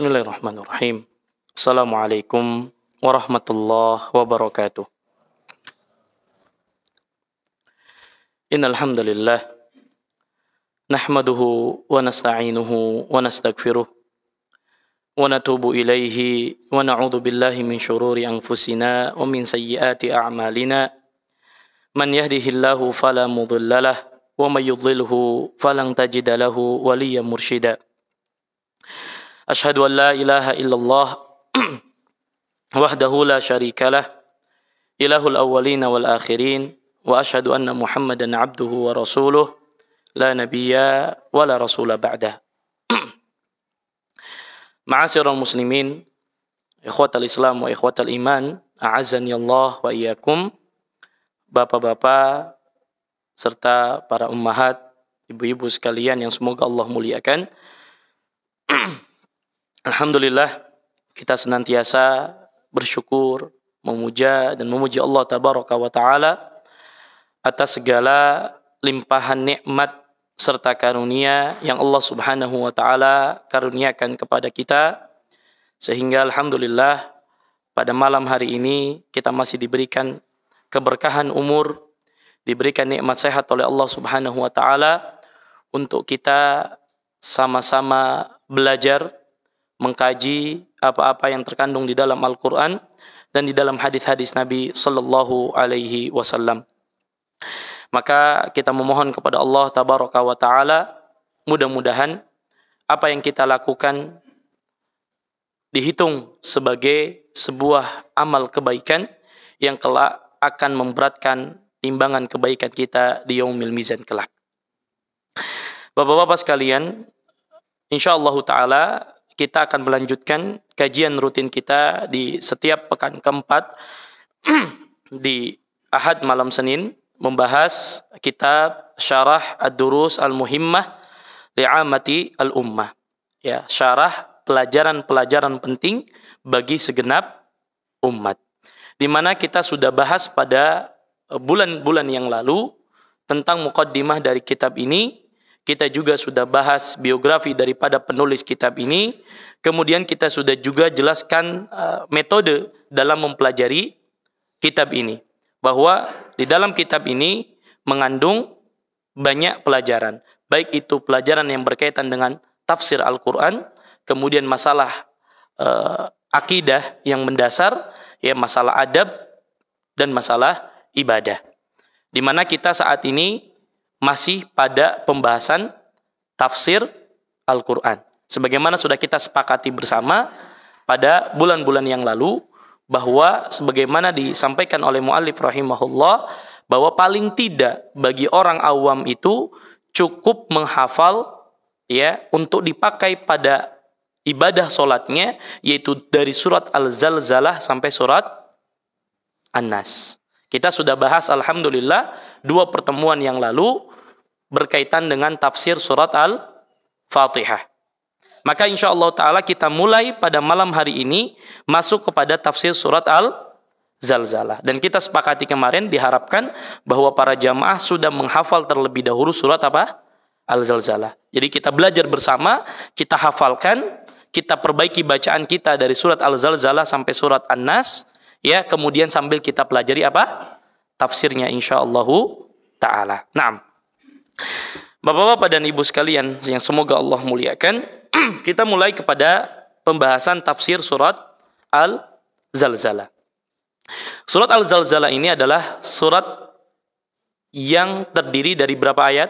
Bismillahirrahmanirrahim. Assalamualaikum warahmatullahi wabarakatuh. Innal hamdalillah nahmaduhu wa nasta'inuhu wa nastaghfiruh wa natubu ilayhi wa na'udzu min shururi anfusina wa min sayyiati a'malina. Man yahdihillahu fala mudhillalah wa may yudlilhu falan tajida أشهد أن لا إله إلا الله وحده لا شريك له إله الأولين والآخرين وأشهد أن محمدا عبده ورسوله لا نبي ولا رسول بعده معاشر المسلمين إخوة الإسلام وإخوة الإيمان أعزني الله واياكم بابا بابا serta para ummahat, ibu-ibu sekalian yang semoga Allah muliakan. Alhamdulillah kita senantiasa bersyukur, memuja dan memuji Allah tabaraka wa taala atas segala limpahan nikmat serta karunia yang Allah Subhanahu wa taala karuniakan kepada kita sehingga alhamdulillah pada malam hari ini kita masih diberikan keberkahan umur, diberikan nikmat sehat oleh Allah Subhanahu wa taala untuk kita sama-sama belajar mengkaji apa-apa yang terkandung di dalam Al-Quran dan di dalam hadis-hadis Nabi Sallallahu Alaihi Wasallam. Maka kita memohon kepada Allah Tabaraka wa Ta'ala mudah-mudahan apa yang kita lakukan dihitung sebagai sebuah amal kebaikan yang kelak akan memberatkan timbangan kebaikan kita di yaumil mizan kelak. Bapak-bapak sekalian, insyaallah taala kita akan melanjutkan kajian rutin kita di setiap pekan keempat di Ahad malam Senin membahas kitab Syarah Ad-Durus Al-Muhimmah Li'amati Al-Ummah. Ya, syarah pelajaran-pelajaran penting bagi segenap umat. Di mana kita sudah bahas pada bulan-bulan yang lalu tentang mukaddimah dari kitab ini kita juga sudah bahas biografi daripada penulis kitab ini. Kemudian kita sudah juga jelaskan eh, metode dalam mempelajari kitab ini. Bahwa di dalam kitab ini mengandung banyak pelajaran. Baik itu pelajaran yang berkaitan dengan tafsir Al-Quran, kemudian masalah uh, akidah yang mendasar, ya masalah adab dan masalah ibadah. Di mana kita saat ini masih pada pembahasan tafsir Al-Quran. Sebagaimana sudah kita sepakati bersama pada bulan-bulan yang lalu, bahwa sebagaimana disampaikan oleh mu'alif rahimahullah, bahwa paling tidak bagi orang awam itu cukup menghafal ya untuk dipakai pada ibadah solatnya yaitu dari surat Al-Zalzalah sampai surat An-Nas. Kita sudah bahas alhamdulillah dua pertemuan yang lalu berkaitan dengan tafsir surat Al-Fatihah. Maka insya Allah Ta'ala kita mulai pada malam hari ini masuk kepada tafsir surat Al-Zalzalah. Dan kita sepakati kemarin diharapkan bahwa para jamaah sudah menghafal terlebih dahulu surat apa? Al-Zalzalah. Jadi kita belajar bersama, kita hafalkan, kita perbaiki bacaan kita dari surat Al-Zalzalah sampai surat An-Nas ya kemudian sambil kita pelajari apa tafsirnya insyaallah taala. Naam. Bapak-bapak dan ibu sekalian yang semoga Allah muliakan, kita mulai kepada pembahasan tafsir surat Al-Zalzalah. Surat Al-Zalzalah ini adalah surat yang terdiri dari berapa ayat?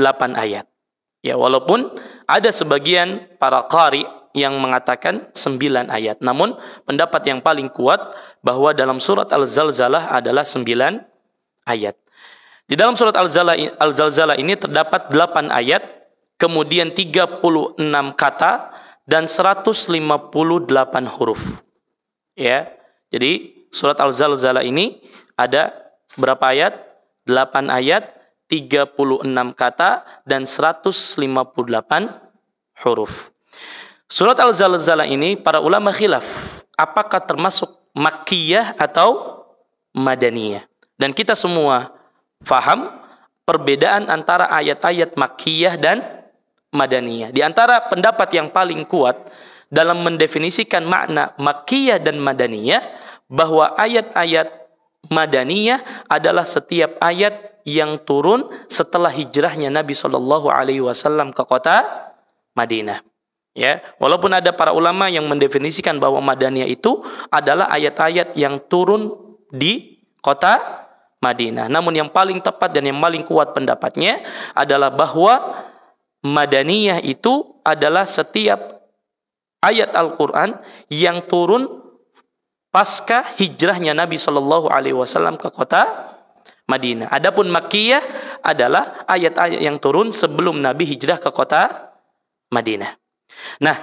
8 ayat. Ya, walaupun ada sebagian para qari yang mengatakan sembilan ayat. Namun pendapat yang paling kuat bahwa dalam surat Al-Zalzalah adalah sembilan ayat. Di dalam surat Al-Zalzalah ini terdapat delapan ayat, kemudian 36 kata dan 158 huruf. Ya. Jadi surat Al-Zalzalah ini ada berapa ayat? Delapan ayat, 36 kata dan 158 huruf. Surat Al-Zalzalah ini para ulama khilaf apakah termasuk makkiyah atau madaniyah. Dan kita semua faham perbedaan antara ayat-ayat makkiyah dan madaniyah. Di antara pendapat yang paling kuat dalam mendefinisikan makna makkiyah dan madaniyah bahwa ayat-ayat madaniyah adalah setiap ayat yang turun setelah hijrahnya Nabi Shallallahu alaihi wasallam ke kota Madinah. Ya, walaupun ada para ulama yang mendefinisikan bahwa Madaniyah itu adalah ayat-ayat yang turun di kota Madinah. Namun yang paling tepat dan yang paling kuat pendapatnya adalah bahwa Madaniyah itu adalah setiap ayat Al-Qur'an yang turun pasca hijrahnya Nabi Shallallahu alaihi wasallam ke kota Madinah. Adapun Makkiyah adalah ayat-ayat yang turun sebelum Nabi hijrah ke kota Madinah. Nah,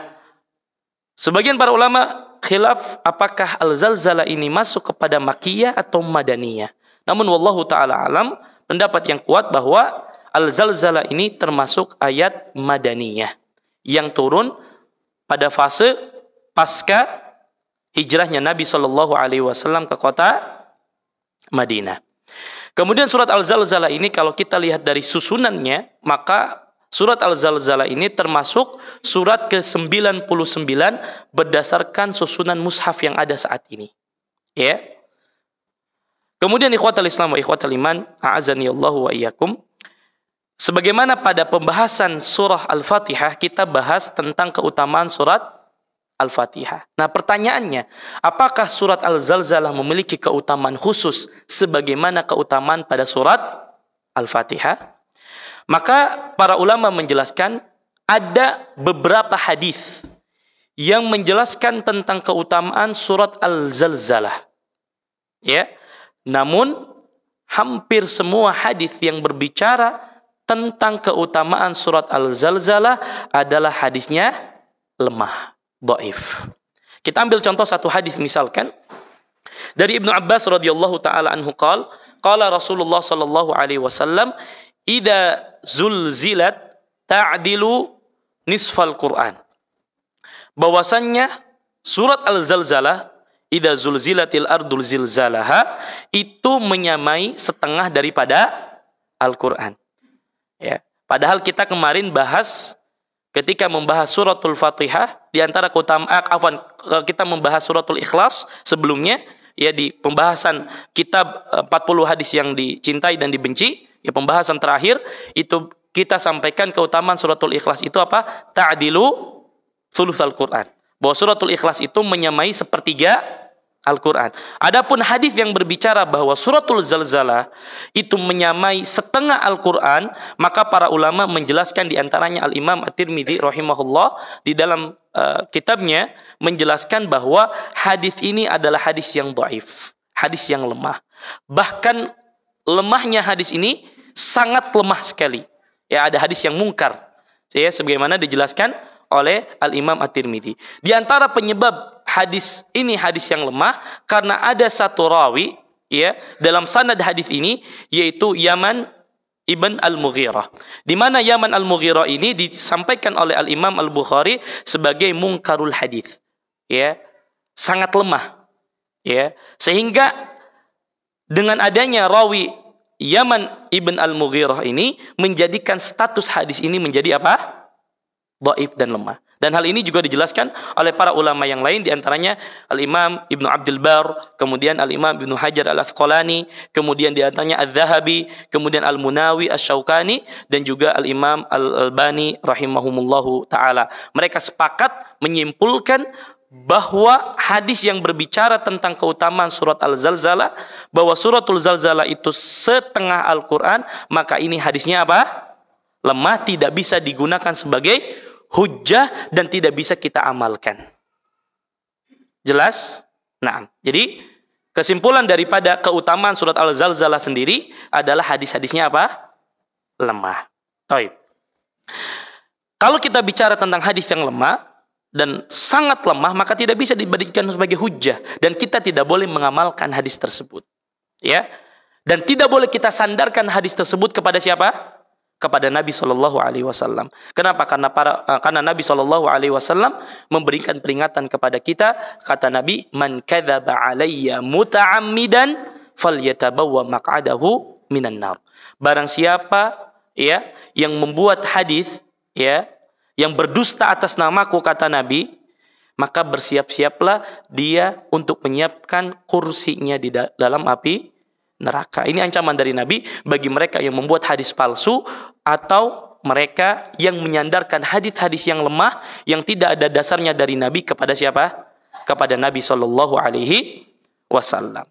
sebagian para ulama khilaf apakah al zalzala ini masuk kepada makiyah atau madaniyah. Namun wallahu taala alam pendapat yang kuat bahwa al zalzala ini termasuk ayat madaniyah yang turun pada fase pasca hijrahnya Nabi saw ke kota Madinah. Kemudian surat Al-Zalzalah ini kalau kita lihat dari susunannya, maka Surat Al-Zalzalah ini termasuk surat ke-99 berdasarkan susunan mushaf yang ada saat ini. Ya. Kemudian ikhwatal Islam wa ikhwatal iman, a'azani Allah wa iyyakum. Sebagaimana pada pembahasan surah Al-Fatihah kita bahas tentang keutamaan surat Al-Fatihah. Nah, pertanyaannya, apakah surat Al-Zalzalah memiliki keutamaan khusus sebagaimana keutamaan pada surat Al-Fatihah? Maka para ulama menjelaskan ada beberapa hadis yang menjelaskan tentang keutamaan surat Al-Zalzalah. Ya. Namun hampir semua hadis yang berbicara tentang keutamaan surat Al-Zalzalah adalah hadisnya lemah, dhaif. Kita ambil contoh satu hadis misalkan dari Ibnu Abbas radhiyallahu taala anhu qal qala Rasulullah sallallahu alaihi wasallam Ida zulzilat ta'dilu nisfal Quran. Bahwasannya surat Al-Zalzalah Ida zulzilatil ardul zilzalaha itu menyamai setengah daripada Al-Qur'an. Ya. Padahal kita kemarin bahas ketika membahas suratul Fatihah di antara keutamaan ah, eh, kita membahas suratul Ikhlas sebelumnya ya di pembahasan kitab 40 eh, hadis yang dicintai dan dibenci Ya pembahasan terakhir itu kita sampaikan keutamaan suratul ikhlas itu apa? Ta'dilu al Quran. Bahwa suratul ikhlas itu menyamai sepertiga Al-Quran. Adapun hadis yang berbicara bahwa suratul zalzalah itu menyamai setengah Al-Quran, maka para ulama menjelaskan diantaranya Al-Imam At-Tirmidhi rahimahullah di dalam uh, kitabnya menjelaskan bahwa hadis ini adalah hadis yang doif, hadis yang lemah. Bahkan lemahnya hadis ini sangat lemah sekali. Ya ada hadis yang mungkar. Ya sebagaimana dijelaskan oleh Al-Imam At-Tirmidzi. Di antara penyebab hadis ini hadis yang lemah karena ada satu rawi ya dalam sanad hadis ini yaitu Yaman Ibn Al-Mughirah. Di mana Yaman Al-Mughirah ini disampaikan oleh Al-Imam Al-Bukhari sebagai mungkarul hadis. Ya. Sangat lemah. Ya. Sehingga dengan adanya rawi Yaman ibn al-Mughirah ini menjadikan status hadis ini menjadi apa? Do'if dan lemah. Dan hal ini juga dijelaskan oleh para ulama yang lain diantaranya Al-Imam Ibnu Abdul Bar, kemudian Al-Imam Ibnu Hajar Al-Asqalani, kemudian diantaranya Al-Zahabi, kemudian Al-Munawi, Al-Syaukani, dan juga Al-Imam Al-Albani rahimahumullahu ta'ala. Mereka sepakat menyimpulkan bahwa hadis yang berbicara tentang keutamaan surat Al-Zalzalah bahwa surat suratul Zalzalah itu setengah Al-Qur'an, maka ini hadisnya apa? Lemah tidak bisa digunakan sebagai hujah dan tidak bisa kita amalkan. Jelas? Nah, jadi kesimpulan daripada keutamaan surat Al-Zalzalah sendiri adalah hadis-hadisnya apa? Lemah. Taib. Kalau kita bicara tentang hadis yang lemah, dan sangat lemah maka tidak bisa dibandingkan sebagai hujah dan kita tidak boleh mengamalkan hadis tersebut ya dan tidak boleh kita sandarkan hadis tersebut kepada siapa kepada Nabi Shallallahu Alaihi Wasallam kenapa karena para eh, karena Nabi Shallallahu Alaihi Wasallam memberikan peringatan kepada kita kata Nabi man dan alayya muta'ammidan yatabawa maq'adahu minan nar barang siapa ya yang membuat hadis ya yang berdusta atas namaku kata Nabi, maka bersiap-siaplah dia untuk menyiapkan kursinya di dalam api neraka. Ini ancaman dari Nabi bagi mereka yang membuat hadis palsu atau mereka yang menyandarkan hadis-hadis yang lemah yang tidak ada dasarnya dari Nabi kepada siapa? Kepada Nabi Shallallahu Alaihi Wasallam.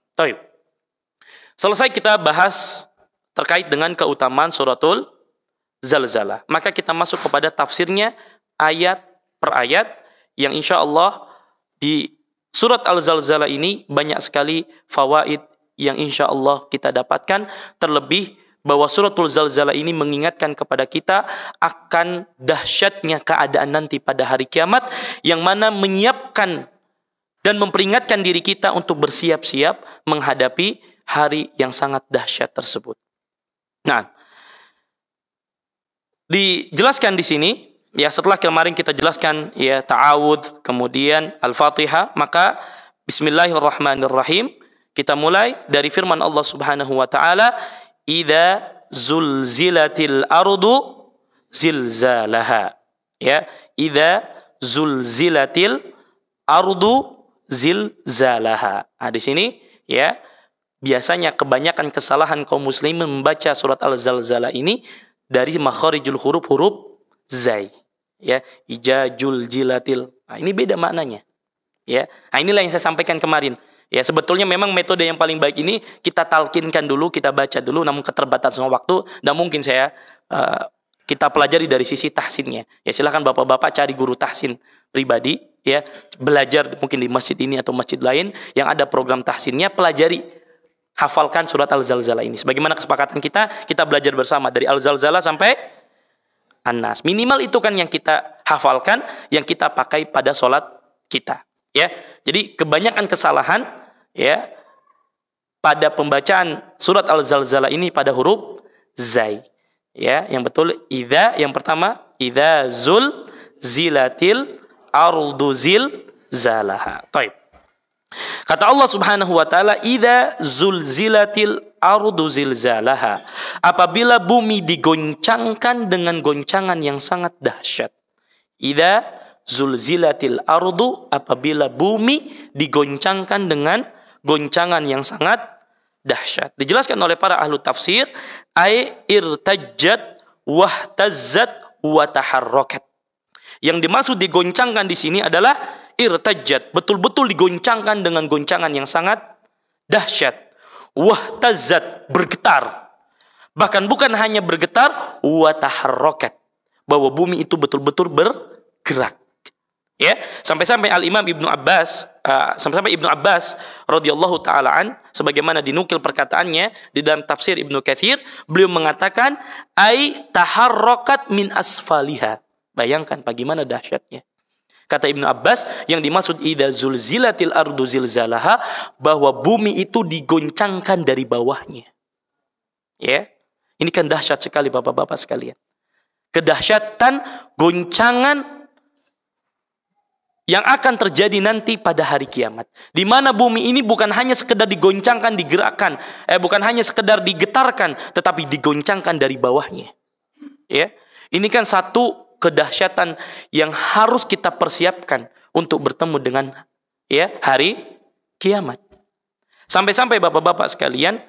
Selesai kita bahas terkait dengan keutamaan suratul zalzalah. Maka kita masuk kepada tafsirnya ayat per ayat yang insya Allah di surat Al-Zalzalah ini banyak sekali fawaid yang insya Allah kita dapatkan. Terlebih bahwa surat Al Zalzalah ini mengingatkan kepada kita akan dahsyatnya keadaan nanti pada hari kiamat yang mana menyiapkan dan memperingatkan diri kita untuk bersiap-siap menghadapi hari yang sangat dahsyat tersebut. Nah, dijelaskan di sini ya setelah kemarin kita jelaskan ya ta'awud kemudian al-fatihah maka bismillahirrahmanirrahim kita mulai dari firman Allah Subhanahu wa taala idza zulzilatil ardu zilzalaha ya idza zulzilatil ardu zilzalaha nah di sini ya biasanya kebanyakan kesalahan kaum muslimin membaca surat al-zalzalah ini dari makharijul huruf huruf zai ya ijajul jilatil nah, ini beda maknanya ya nah, inilah yang saya sampaikan kemarin ya sebetulnya memang metode yang paling baik ini kita talkinkan dulu kita baca dulu namun keterbatasan waktu dan mungkin saya uh, kita pelajari dari sisi tahsinnya ya silahkan bapak-bapak cari guru tahsin pribadi ya belajar mungkin di masjid ini atau masjid lain yang ada program tahsinnya pelajari hafalkan surat al zalzala ini. Sebagaimana kesepakatan kita, kita belajar bersama dari al zalzala sampai an Minimal itu kan yang kita hafalkan, yang kita pakai pada sholat kita. Ya, jadi kebanyakan kesalahan ya pada pembacaan surat al zalzala ini pada huruf zai. Ya, yang betul ida yang pertama ida zul zilatil ardu zil zalaha. Taib. Kata Allah Subhanahu wa taala, "Idza zulzilatil ardu zilzalaha." Apabila bumi digoncangkan dengan goncangan yang sangat dahsyat. Idza zulzilatil ardu apabila bumi digoncangkan dengan goncangan yang sangat dahsyat. Dijelaskan oleh para ahlu tafsir, ai irtajjat wahtazzat wa Yang dimaksud digoncangkan di sini adalah irtajat betul-betul digoncangkan dengan goncangan yang sangat dahsyat Wah tazat bergetar bahkan bukan hanya bergetar roket bahwa bumi itu betul-betul bergerak ya sampai-sampai al Imam Ibnu Abbas uh, sampai-sampai Ibnu Abbas radhiyallahu taalaan sebagaimana dinukil perkataannya di dalam tafsir Ibnu Katsir beliau mengatakan ai taharrokat min asfaliha bayangkan bagaimana dahsyatnya Kata Ibnu Abbas yang dimaksud idza zulzilatil ardu zilzalaha bahwa bumi itu digoncangkan dari bawahnya. Ya. Ini kan dahsyat sekali Bapak-bapak sekalian. Kedahsyatan goncangan yang akan terjadi nanti pada hari kiamat. Di mana bumi ini bukan hanya sekedar digoncangkan, digerakkan, eh bukan hanya sekedar digetarkan, tetapi digoncangkan dari bawahnya. Ya. Ini kan satu kedahsyatan yang harus kita persiapkan untuk bertemu dengan ya hari kiamat. Sampai-sampai Bapak-bapak sekalian,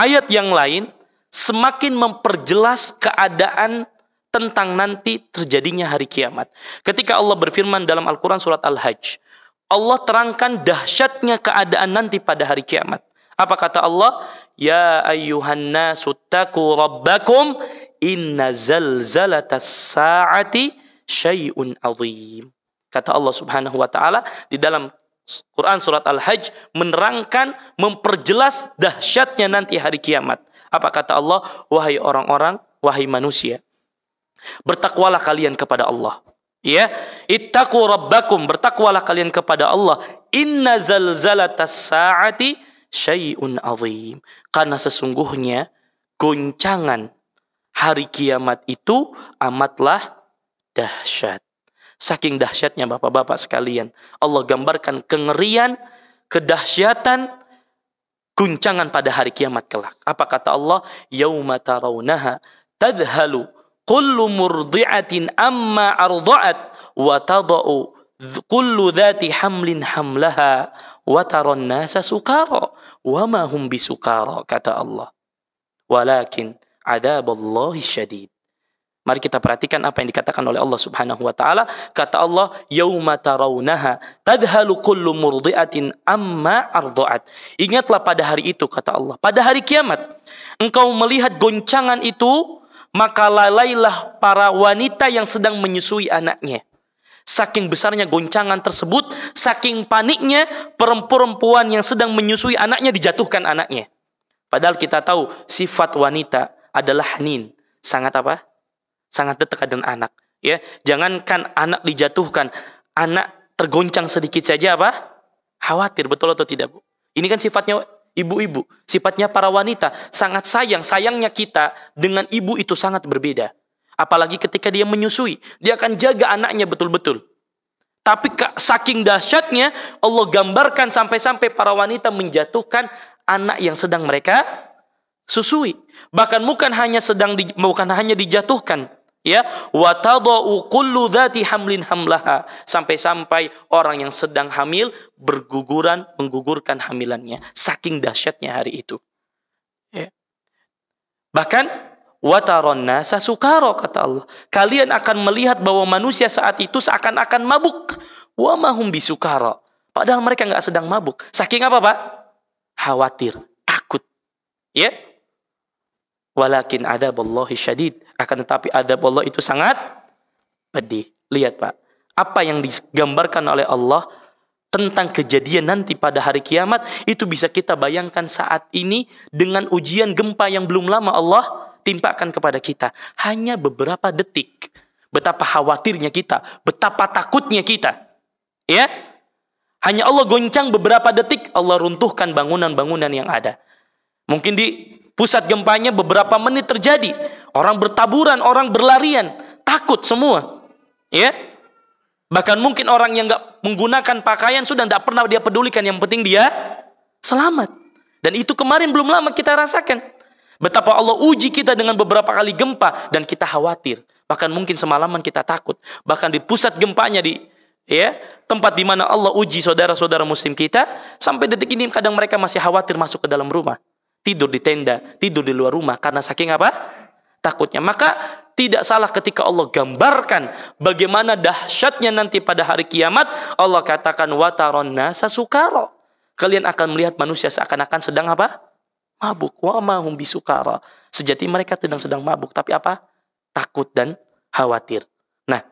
ayat yang lain semakin memperjelas keadaan tentang nanti terjadinya hari kiamat. Ketika Allah berfirman dalam Al-Qur'an surat Al-Hajj, Allah terangkan dahsyatnya keadaan nanti pada hari kiamat. Apa kata Allah? Ya ayyuhan nasu taku rabbakum inna zalzalatas sa'ati syai'un azim. Kata Allah Subhanahu wa taala di dalam Quran surat Al-Hajj menerangkan memperjelas dahsyatnya nanti hari kiamat. Apa kata Allah? Wahai orang-orang, wahai manusia, bertakwalah kalian kepada Allah. Ya, ittaqu rabbakum, bertakwalah kalian kepada Allah. Inna zalzalatas sa'ati syai'un azim. Karena sesungguhnya goncangan hari kiamat itu amatlah dahsyat. Saking dahsyatnya Bapak-bapak sekalian. Allah gambarkan kengerian, kedahsyatan, guncangan pada hari kiamat kelak. Apa kata Allah? Yawma tarawnaha tadhalu kullu murdi'atin amma arda'at wa tada'u kullu dhati hamlin hamlaha wa taran nasa sukara وَمَا هُمْ بِسُكَارَ kata Allah. Walakin adaballahi syadid. Mari kita perhatikan apa yang dikatakan oleh Allah Subhanahu wa taala. Kata Allah, "Yauma tarawunaha tadhalu kullu murdi'atin amma arda'at." Ingatlah pada hari itu kata Allah. Pada hari kiamat, engkau melihat goncangan itu, maka lalailah para wanita yang sedang menyusui anaknya. Saking besarnya goncangan tersebut, saking paniknya perempuan-perempuan yang sedang menyusui anaknya dijatuhkan anaknya. Padahal kita tahu sifat wanita adalah hanin, sangat apa? Sangat dekat dengan anak, ya. Jangankan anak dijatuhkan, anak tergoncang sedikit saja apa? Khawatir betul atau tidak, Bu? Ini kan sifatnya ibu-ibu, sifatnya para wanita, sangat sayang, sayangnya kita dengan ibu itu sangat berbeda apalagi ketika dia menyusui. Dia akan jaga anaknya betul-betul. Tapi saking dahsyatnya Allah gambarkan sampai-sampai para wanita menjatuhkan anak yang sedang mereka susui. Bahkan bukan hanya sedang di, bukan hanya dijatuhkan, ya watadau kullu dzati hamlin hamlaha sampai-sampai orang yang sedang hamil berguguran menggugurkan hamilannya saking dahsyatnya hari itu ya. bahkan Wataronna sasukaro kata Allah. Kalian akan melihat bahwa manusia saat itu seakan-akan mabuk. Wa mahum bisukaro. Padahal mereka nggak sedang mabuk. Saking apa pak? Khawatir, takut. Ya? Yeah? Walakin adab Allah syadid. Akan tetapi adab Allah itu sangat pedih. Lihat pak. Apa yang digambarkan oleh Allah tentang kejadian nanti pada hari kiamat itu bisa kita bayangkan saat ini dengan ujian gempa yang belum lama Allah timpakan kepada kita hanya beberapa detik. Betapa khawatirnya kita, betapa takutnya kita. Ya? Hanya Allah goncang beberapa detik, Allah runtuhkan bangunan-bangunan yang ada. Mungkin di pusat gempanya beberapa menit terjadi. Orang bertaburan, orang berlarian, takut semua. Ya? Bahkan mungkin orang yang nggak menggunakan pakaian sudah tidak pernah dia pedulikan. Yang penting dia selamat. Dan itu kemarin belum lama kita rasakan. Betapa Allah uji kita dengan beberapa kali gempa dan kita khawatir. Bahkan mungkin semalaman kita takut. Bahkan di pusat gempanya di ya tempat di mana Allah uji saudara-saudara muslim kita sampai detik ini kadang mereka masih khawatir masuk ke dalam rumah. Tidur di tenda, tidur di luar rumah karena saking apa? Takutnya. Maka tidak salah ketika Allah gambarkan bagaimana dahsyatnya nanti pada hari kiamat Allah katakan wataron nasa sukaro. Kalian akan melihat manusia seakan-akan sedang apa? mabuk. Wa mahum bisukara. Sejati mereka sedang-sedang mabuk. Tapi apa? Takut dan khawatir. Nah,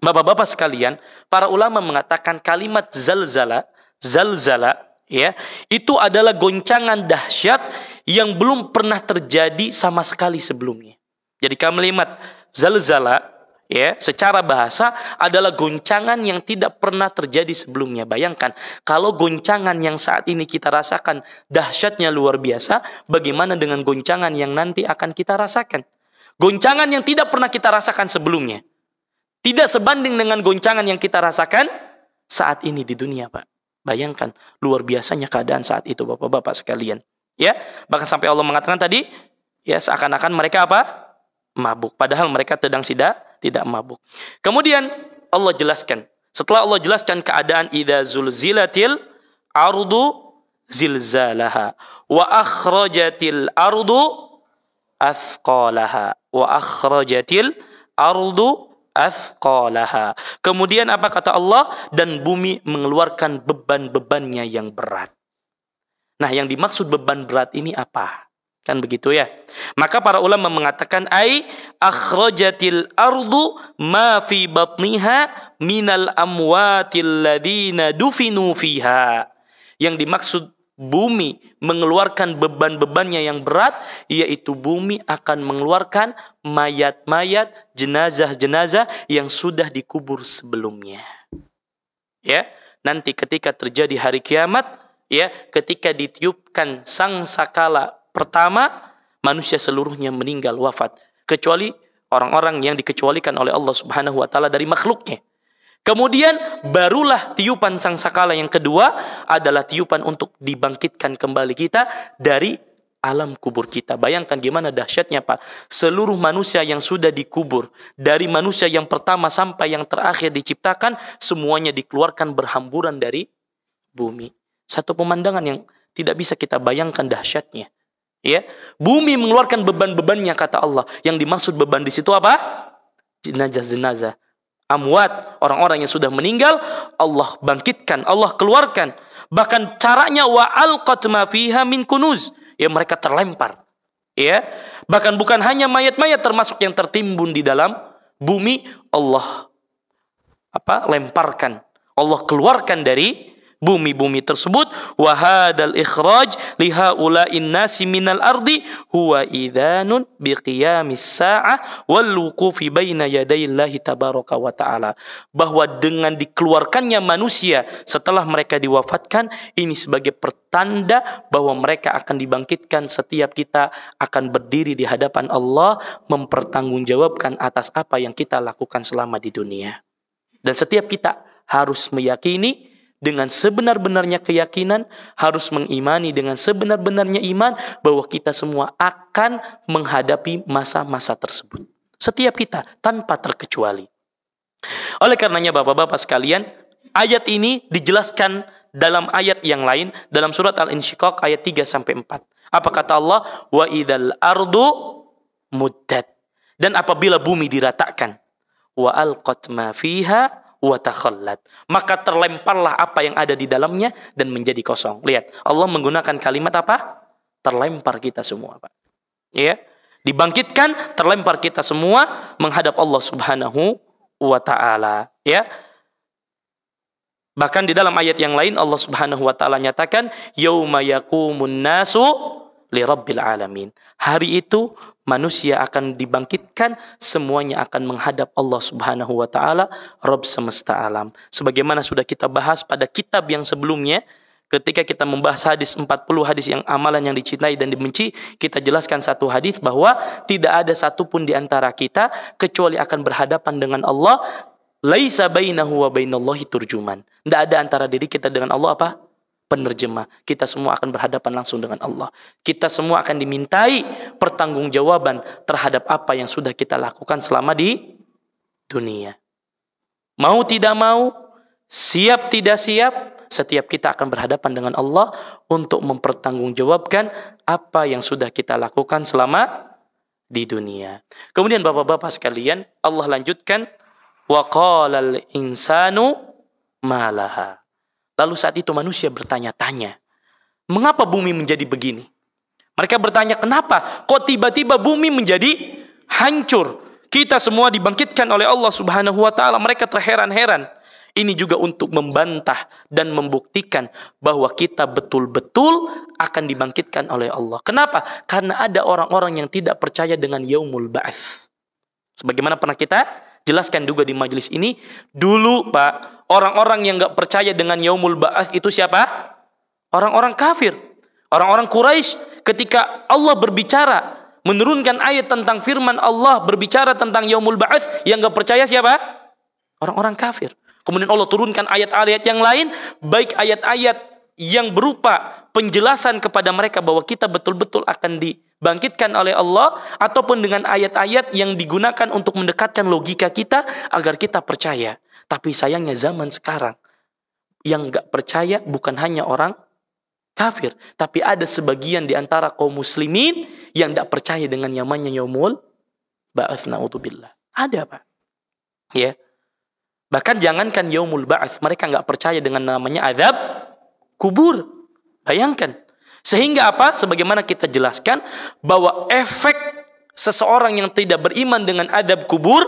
bapak-bapak sekalian, para ulama mengatakan kalimat zalzala, zalzala, ya, itu adalah goncangan dahsyat yang belum pernah terjadi sama sekali sebelumnya. Jadi kalimat zalzala ya secara bahasa adalah goncangan yang tidak pernah terjadi sebelumnya bayangkan kalau goncangan yang saat ini kita rasakan dahsyatnya luar biasa bagaimana dengan goncangan yang nanti akan kita rasakan goncangan yang tidak pernah kita rasakan sebelumnya tidak sebanding dengan goncangan yang kita rasakan saat ini di dunia Pak bayangkan luar biasanya keadaan saat itu Bapak-bapak sekalian ya bahkan sampai Allah mengatakan tadi ya seakan-akan mereka apa mabuk padahal mereka sedang tidak tidak mabuk. Kemudian Allah jelaskan. Setelah Allah jelaskan keadaan idza zulzilatil ardu zilzalaha wa akhrajatil ardu afqalaha wa akhrajatil ardu afqalaha. Kemudian apa kata Allah? Dan bumi mengeluarkan beban-bebannya yang berat. Nah, yang dimaksud beban berat ini apa? Kan begitu ya. Maka para ulama mengatakan ai akhrajatil ardu ma fi batniha minal amwatil ladina dufinu fiha. Yang dimaksud bumi mengeluarkan beban-bebannya yang berat yaitu bumi akan mengeluarkan mayat-mayat, jenazah-jenazah yang sudah dikubur sebelumnya. Ya, nanti ketika terjadi hari kiamat ya ketika ditiupkan sang sakala Pertama, manusia seluruhnya meninggal wafat kecuali orang-orang yang dikecualikan oleh Allah Subhanahu wa taala dari makhluknya. Kemudian barulah tiupan sang sakala yang kedua adalah tiupan untuk dibangkitkan kembali kita dari alam kubur kita. Bayangkan gimana dahsyatnya Pak. Seluruh manusia yang sudah dikubur, dari manusia yang pertama sampai yang terakhir diciptakan, semuanya dikeluarkan berhamburan dari bumi. Satu pemandangan yang tidak bisa kita bayangkan dahsyatnya. Ya, bumi mengeluarkan beban-bebannya kata Allah. Yang dimaksud beban di situ apa? Jenazah-jenazah. Amwat, orang-orang yang sudah meninggal, Allah bangkitkan, Allah keluarkan. Bahkan caranya wa al fiha min kunuz. Ya mereka terlempar. Ya. Bahkan bukan hanya mayat-mayat termasuk yang tertimbun di dalam bumi Allah apa lemparkan. Allah keluarkan dari bumi-bumi tersebut wahadal ikhraj liha ula nasi minal ardi huwa idhanun biqiyamis sa'ah wal wukufi baina yadayillahi tabaraka wa ta'ala bahwa dengan dikeluarkannya manusia setelah mereka diwafatkan ini sebagai pertanda bahwa mereka akan dibangkitkan setiap kita akan berdiri di hadapan Allah mempertanggungjawabkan atas apa yang kita lakukan selama di dunia dan setiap kita harus meyakini dengan sebenar-benarnya keyakinan, harus mengimani dengan sebenar-benarnya iman bahwa kita semua akan menghadapi masa-masa tersebut. Setiap kita tanpa terkecuali. Oleh karenanya Bapak-bapak sekalian, ayat ini dijelaskan dalam ayat yang lain dalam surat Al-Insyiqaq ayat 3 sampai 4. Apa kata Allah? Wa idal ardu muddat. Dan apabila bumi diratakan, wa al ma fiha watakhallat. Maka terlemparlah apa yang ada di dalamnya dan menjadi kosong. Lihat, Allah menggunakan kalimat apa? Terlempar kita semua, Pak. Ya. Dibangkitkan, terlempar kita semua menghadap Allah Subhanahu wa taala, ya. Bahkan di dalam ayat yang lain Allah Subhanahu wa taala nyatakan yauma yaqumun nasu lirabbil alamin. Hari itu manusia akan dibangkitkan, semuanya akan menghadap Allah Subhanahu wa taala, Rabb semesta alam. Sebagaimana sudah kita bahas pada kitab yang sebelumnya, ketika kita membahas hadis 40 hadis yang amalan yang dicintai dan dibenci, kita jelaskan satu hadis bahwa tidak ada satupun di antara kita kecuali akan berhadapan dengan Allah laisa bainahu wa bainallahi turjuman. Tidak ada antara diri kita dengan Allah apa? penerjemah. Kita semua akan berhadapan langsung dengan Allah. Kita semua akan dimintai pertanggungjawaban terhadap apa yang sudah kita lakukan selama di dunia. Mau tidak mau, siap tidak siap, setiap kita akan berhadapan dengan Allah untuk mempertanggungjawabkan apa yang sudah kita lakukan selama di dunia. Kemudian Bapak-bapak sekalian, Allah lanjutkan waqalal insanu malaha. Lalu saat itu manusia bertanya-tanya, mengapa bumi menjadi begini? Mereka bertanya, kenapa kok tiba-tiba bumi menjadi hancur? Kita semua dibangkitkan oleh Allah Subhanahu wa taala. Mereka terheran-heran. Ini juga untuk membantah dan membuktikan bahwa kita betul-betul akan dibangkitkan oleh Allah. Kenapa? Karena ada orang-orang yang tidak percaya dengan yaumul ba'ath. Sebagaimana pernah kita jelaskan juga di majelis ini, dulu Pak, orang-orang yang nggak percaya dengan Yaumul Ba'ats itu siapa? Orang-orang kafir. Orang-orang Quraisy ketika Allah berbicara menurunkan ayat tentang firman Allah berbicara tentang Yaumul Ba'ats yang nggak percaya siapa? Orang-orang kafir. Kemudian Allah turunkan ayat-ayat yang lain, baik ayat-ayat yang berupa penjelasan kepada mereka bahwa kita betul-betul akan di dibangkitkan oleh Allah ataupun dengan ayat-ayat yang digunakan untuk mendekatkan logika kita agar kita percaya. Tapi sayangnya zaman sekarang yang gak percaya bukan hanya orang kafir, tapi ada sebagian di antara kaum muslimin yang gak percaya dengan nyamannya yaumul ba'ats naudzubillah. Ada, Pak. Ya. Bahkan jangankan yaumul ba'ats, mereka nggak percaya dengan namanya azab kubur. Bayangkan, sehingga apa? Sebagaimana kita jelaskan bahwa efek seseorang yang tidak beriman dengan adab kubur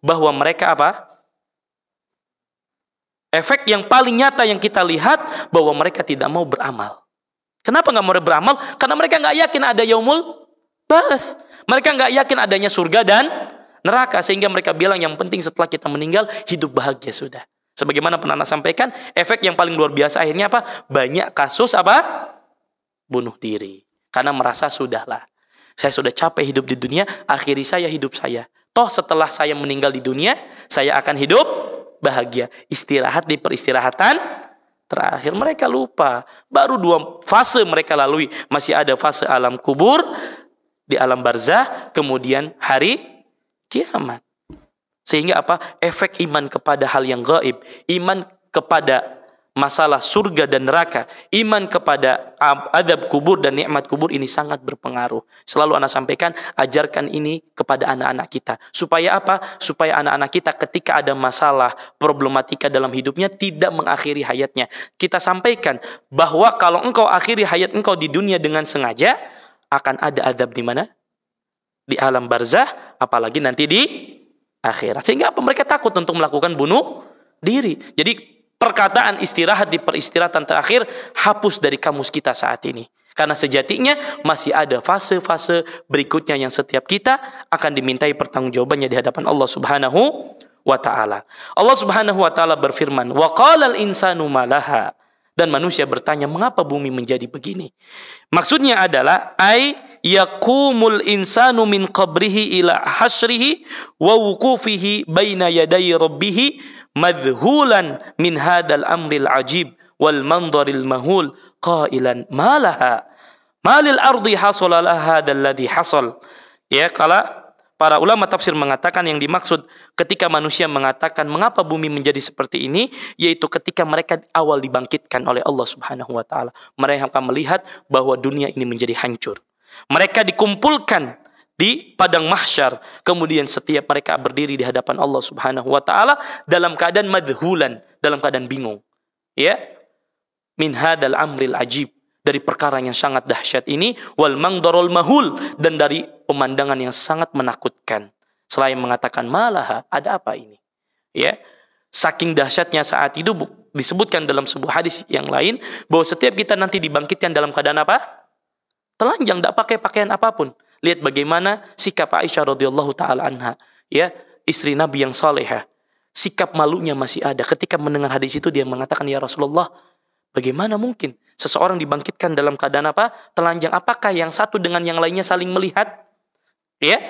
bahwa mereka apa? Efek yang paling nyata yang kita lihat bahwa mereka tidak mau beramal. Kenapa nggak mau beramal? Karena mereka nggak yakin ada yaumul bas. Mereka nggak yakin adanya surga dan neraka sehingga mereka bilang yang penting setelah kita meninggal hidup bahagia sudah. Sebagaimana pernah sampaikan, efek yang paling luar biasa akhirnya apa? Banyak kasus apa? bunuh diri. Karena merasa sudahlah. Saya sudah capek hidup di dunia, akhiri saya hidup saya. Toh setelah saya meninggal di dunia, saya akan hidup bahagia. Istirahat di peristirahatan terakhir mereka lupa baru dua fase mereka lalui masih ada fase alam kubur di alam barzah kemudian hari kiamat sehingga apa efek iman kepada hal yang gaib iman kepada masalah surga dan neraka, iman kepada adab kubur dan nikmat kubur ini sangat berpengaruh. Selalu anak sampaikan, ajarkan ini kepada anak-anak kita. Supaya apa? Supaya anak-anak kita ketika ada masalah, problematika dalam hidupnya tidak mengakhiri hayatnya. Kita sampaikan bahwa kalau engkau akhiri hayat engkau di dunia dengan sengaja, akan ada adab di mana? Di alam barzah, apalagi nanti di akhirat. Sehingga apa? Mereka takut untuk melakukan bunuh diri. Jadi perkataan istirahat di peristirahatan terakhir hapus dari kamus kita saat ini. Karena sejatinya masih ada fase-fase berikutnya yang setiap kita akan dimintai pertanggungjawabannya di hadapan Allah Subhanahu wa taala. Allah Subhanahu wa taala berfirman, "Wa qala al-insanu malaha." Dan manusia bertanya, "Mengapa bumi menjadi begini?" Maksudnya adalah ai yakumul insanu min qabrihi ila hasrihi wa wuqufihi baina yaday rabbihi madhulan min hadal amril ajib wal mandaril mahul qailan malaha malil ardi hadal ladhi hasol ya kala para ulama tafsir mengatakan yang dimaksud ketika manusia mengatakan mengapa bumi menjadi seperti ini yaitu ketika mereka awal dibangkitkan oleh Allah Subhanahu wa taala mereka melihat bahwa dunia ini menjadi hancur mereka dikumpulkan di padang mahsyar kemudian setiap mereka berdiri di hadapan Allah Subhanahu wa taala dalam keadaan madhulan dalam keadaan bingung ya min hadal amril ajib dari perkara yang sangat dahsyat ini wal mangdarul mahul dan dari pemandangan yang sangat menakutkan selain mengatakan malaha ada apa ini ya saking dahsyatnya saat itu disebutkan dalam sebuah hadis yang lain bahwa setiap kita nanti dibangkitkan dalam keadaan apa telanjang tidak pakai pakaian apapun Lihat bagaimana sikap Aisyah radhiyallahu taala anha, ya, istri Nabi yang salehah. Ya. Sikap malunya masih ada. Ketika mendengar hadis itu dia mengatakan, "Ya Rasulullah, bagaimana mungkin seseorang dibangkitkan dalam keadaan apa? Telanjang. Apakah yang satu dengan yang lainnya saling melihat?" Ya?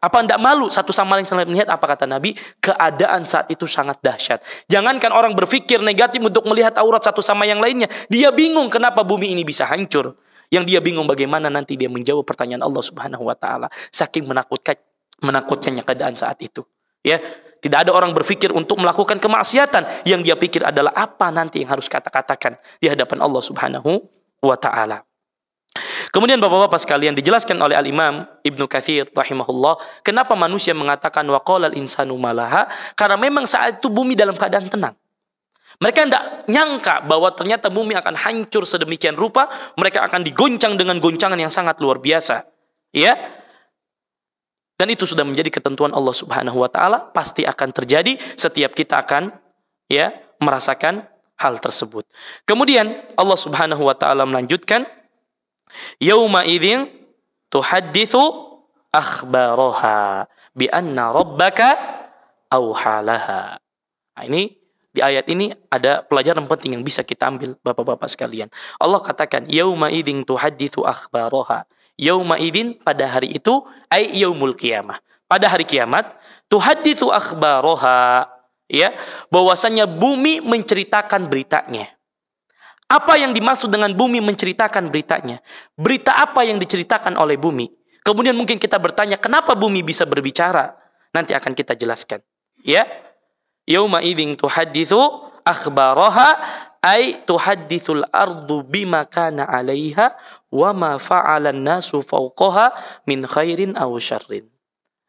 Apa tidak malu satu sama lain saling melihat? Apa kata Nabi? Keadaan saat itu sangat dahsyat. Jangankan orang berpikir negatif untuk melihat aurat satu sama yang lainnya. Dia bingung kenapa bumi ini bisa hancur yang dia bingung bagaimana nanti dia menjawab pertanyaan Allah Subhanahu wa taala saking menakutkan menakutkannya keadaan saat itu ya tidak ada orang berpikir untuk melakukan kemaksiatan yang dia pikir adalah apa nanti yang harus kata-katakan di hadapan Allah Subhanahu wa taala Kemudian Bapak-bapak sekalian dijelaskan oleh Al-Imam Ibnu Katsir rahimahullah, kenapa manusia mengatakan waqala al-insanu malaha? Karena memang saat itu bumi dalam keadaan tenang. Mereka tidak nyangka bahwa ternyata bumi akan hancur sedemikian rupa, mereka akan digoncang dengan goncangan yang sangat luar biasa. Ya. Dan itu sudah menjadi ketentuan Allah Subhanahu wa taala, pasti akan terjadi setiap kita akan ya merasakan hal tersebut. Kemudian Allah Subhanahu wa taala melanjutkan yauma idzin tuhadditsu akhbaraha bi anna rabbaka auhalaha. Nah, ini di ayat ini ada pelajaran penting yang bisa kita ambil Bapak-bapak sekalian. Allah katakan yauma idin tuhadditu akhbaraha. Yauma idin pada hari itu ay yaumul kiamah. Pada hari kiamat tuhadditu akhbaraha ya bahwasanya bumi menceritakan beritanya. Apa yang dimaksud dengan bumi menceritakan beritanya? Berita apa yang diceritakan oleh bumi? Kemudian mungkin kita bertanya kenapa bumi bisa berbicara? Nanti akan kita jelaskan. Ya, Yauma idzin tuhadditsu akhbaraha ay tuhadditsul ardu bima kana 'alaiha wa ma fa'ala nasu fawqaha min khairin aw syarrin.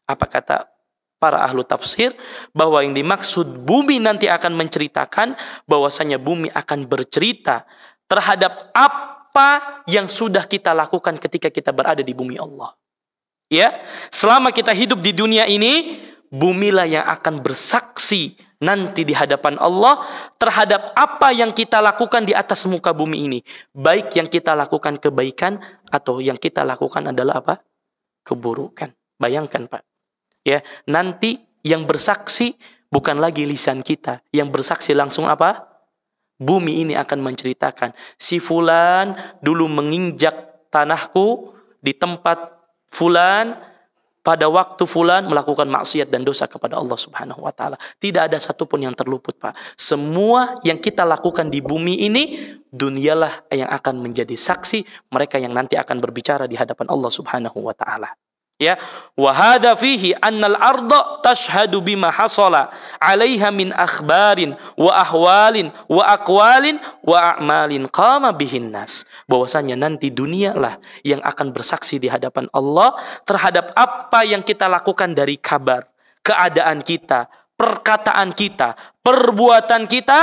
Apa kata para ahlu tafsir bahwa yang dimaksud bumi nanti akan menceritakan bahwasanya bumi akan bercerita terhadap apa yang sudah kita lakukan ketika kita berada di bumi Allah. Ya, selama kita hidup di dunia ini, bumilah yang akan bersaksi nanti di hadapan Allah terhadap apa yang kita lakukan di atas muka bumi ini. Baik yang kita lakukan kebaikan atau yang kita lakukan adalah apa? keburukan. Bayangkan, Pak. Ya, nanti yang bersaksi bukan lagi lisan kita, yang bersaksi langsung apa? Bumi ini akan menceritakan si fulan dulu menginjak tanahku di tempat fulan pada waktu fulan melakukan maksiat dan dosa kepada Allah Subhanahu wa taala. Tidak ada satupun yang terluput, Pak. Semua yang kita lakukan di bumi ini dunialah yang akan menjadi saksi mereka yang nanti akan berbicara di hadapan Allah Subhanahu wa taala ya wahada hadha fihi annal arda tashhadu bima hasala 'alaiha min akhbarin wa ahwalin wa aqwalin wa a'malin qama bihin nas bahwasanya nanti dunialah yang akan bersaksi di hadapan Allah terhadap apa yang kita lakukan dari kabar keadaan kita perkataan kita perbuatan kita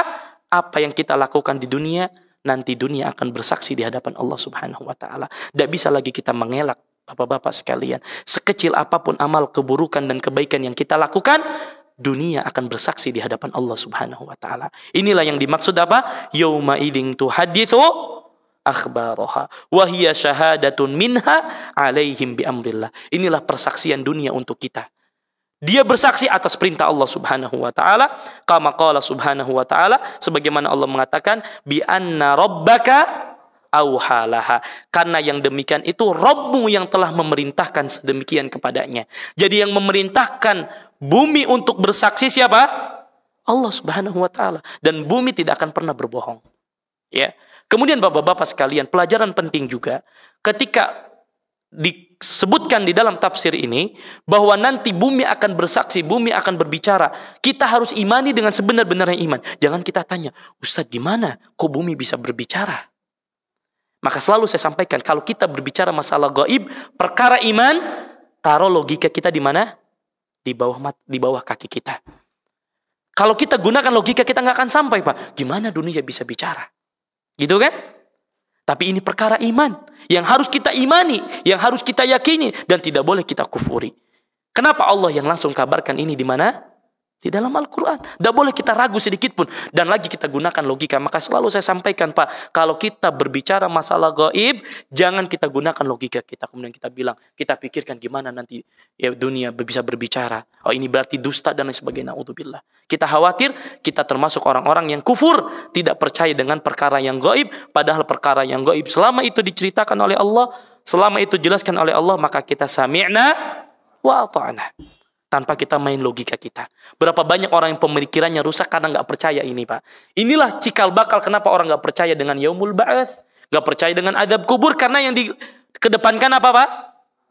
apa yang kita lakukan di dunia nanti dunia akan bersaksi di hadapan Allah Subhanahu wa taala. Tidak bisa lagi kita mengelak Bapak-bapak sekalian, sekecil apapun amal keburukan dan kebaikan yang kita lakukan, dunia akan bersaksi di hadapan Allah Subhanahu wa taala. Inilah yang dimaksud apa? Yauma idin tuhaditsu akhbaraha wa hiya syahadatun minha alaihim bi amrillah. Inilah persaksian dunia untuk kita. Dia bersaksi atas perintah Allah Subhanahu wa taala, kama qala Subhanahu wa taala sebagaimana Allah mengatakan bi anna rabbaka auhalaha. Karena yang demikian itu Robmu yang telah memerintahkan sedemikian kepadanya. Jadi yang memerintahkan bumi untuk bersaksi siapa? Allah Subhanahu wa taala dan bumi tidak akan pernah berbohong. Ya. Kemudian Bapak-bapak sekalian, pelajaran penting juga ketika disebutkan di dalam tafsir ini bahwa nanti bumi akan bersaksi, bumi akan berbicara. Kita harus imani dengan sebenar-benarnya iman. Jangan kita tanya, Ustadz gimana kok bumi bisa berbicara? Maka selalu saya sampaikan kalau kita berbicara masalah gaib, perkara iman, taruh logika kita di mana? Di bawah mat, di bawah kaki kita. Kalau kita gunakan logika kita nggak akan sampai pak. Gimana dunia bisa bicara? Gitu kan? Tapi ini perkara iman yang harus kita imani, yang harus kita yakini dan tidak boleh kita kufuri. Kenapa Allah yang langsung kabarkan ini di mana? Di dalam Al-Quran. Tidak boleh kita ragu sedikit pun. Dan lagi kita gunakan logika. Maka selalu saya sampaikan Pak. Kalau kita berbicara masalah gaib. Jangan kita gunakan logika kita. Kemudian kita bilang. Kita pikirkan gimana nanti ya, dunia bisa berbicara. Oh ini berarti dusta dan lain sebagainya. Udzubillah. Kita khawatir. Kita termasuk orang-orang yang kufur. Tidak percaya dengan perkara yang gaib. Padahal perkara yang gaib. Selama itu diceritakan oleh Allah. Selama itu jelaskan oleh Allah. Maka kita sami'na wa ta'ana tanpa kita main logika kita. Berapa banyak orang yang pemikirannya rusak karena nggak percaya ini, Pak. Inilah cikal bakal kenapa orang nggak percaya dengan yaumul ba'ath. nggak percaya dengan adab kubur karena yang dikedepankan apa, Pak?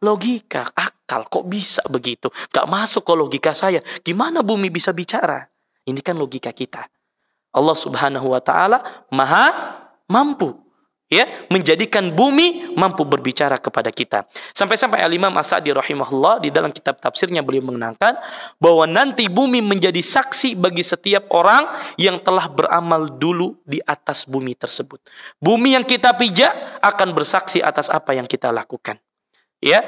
Logika, akal. Kok bisa begitu? Gak masuk ke logika saya. Gimana bumi bisa bicara? Ini kan logika kita. Allah Subhanahu wa taala Maha mampu ya menjadikan bumi mampu berbicara kepada kita. Sampai-sampai Al-Imam as rahimahullah di dalam kitab tafsirnya beliau mengenangkan bahwa nanti bumi menjadi saksi bagi setiap orang yang telah beramal dulu di atas bumi tersebut. Bumi yang kita pijak akan bersaksi atas apa yang kita lakukan. Ya.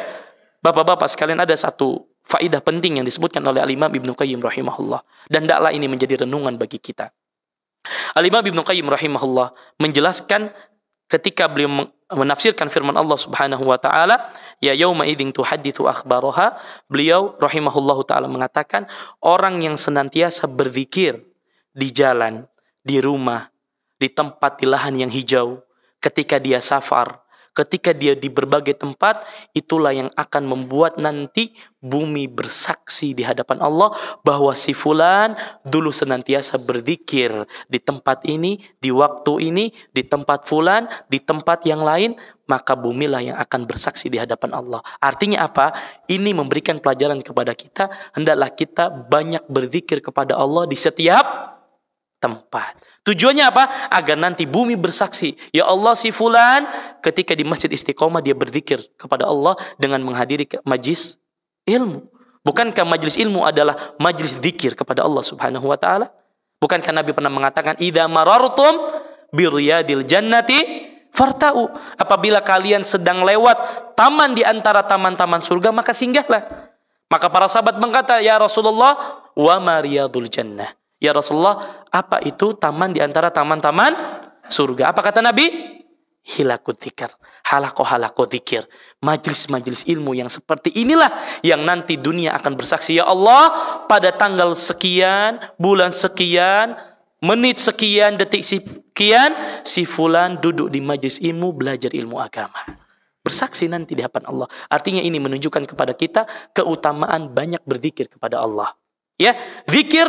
Bapak-bapak sekalian ada satu faidah penting yang disebutkan oleh Al-Imam Ibnu Qayyim rahimahullah dan daklah ini menjadi renungan bagi kita. Al-Imam Ibnu Qayyim rahimahullah menjelaskan ketika beliau menafsirkan firman Allah Subhanahu wa taala ya yauma idzin tuhadditu akhbaraha beliau rahimahullahu taala mengatakan orang yang senantiasa berzikir di jalan di rumah di tempat di lahan yang hijau ketika dia safar ketika dia di berbagai tempat, itulah yang akan membuat nanti bumi bersaksi di hadapan Allah bahwa si fulan dulu senantiasa berzikir di tempat ini, di waktu ini, di tempat fulan, di tempat yang lain, maka bumi lah yang akan bersaksi di hadapan Allah. Artinya apa? Ini memberikan pelajaran kepada kita, hendaklah kita banyak berzikir kepada Allah di setiap tempat. Tujuannya apa? Agar nanti bumi bersaksi. Ya Allah si fulan ketika di masjid istiqomah dia berzikir kepada Allah dengan menghadiri majlis ilmu. Bukankah majlis ilmu adalah majlis zikir kepada Allah subhanahu wa ta'ala? Bukankah Nabi pernah mengatakan, Ida marartum biryadil jannati fartau. Apabila kalian sedang lewat taman di antara taman-taman surga, maka singgahlah. Maka para sahabat berkata, Ya Rasulullah, wa mariyadul jannah. Ya Rasulullah, apa itu taman di antara taman-taman surga? Apa kata Nabi? Hilakut dikir. Halako halako tikir, Majlis-majlis ilmu yang seperti inilah yang nanti dunia akan bersaksi. Ya Allah, pada tanggal sekian, bulan sekian, menit sekian, detik sekian, si fulan duduk di majlis ilmu belajar ilmu agama. Bersaksi nanti di hadapan Allah. Artinya ini menunjukkan kepada kita keutamaan banyak berzikir kepada Allah. Ya, zikir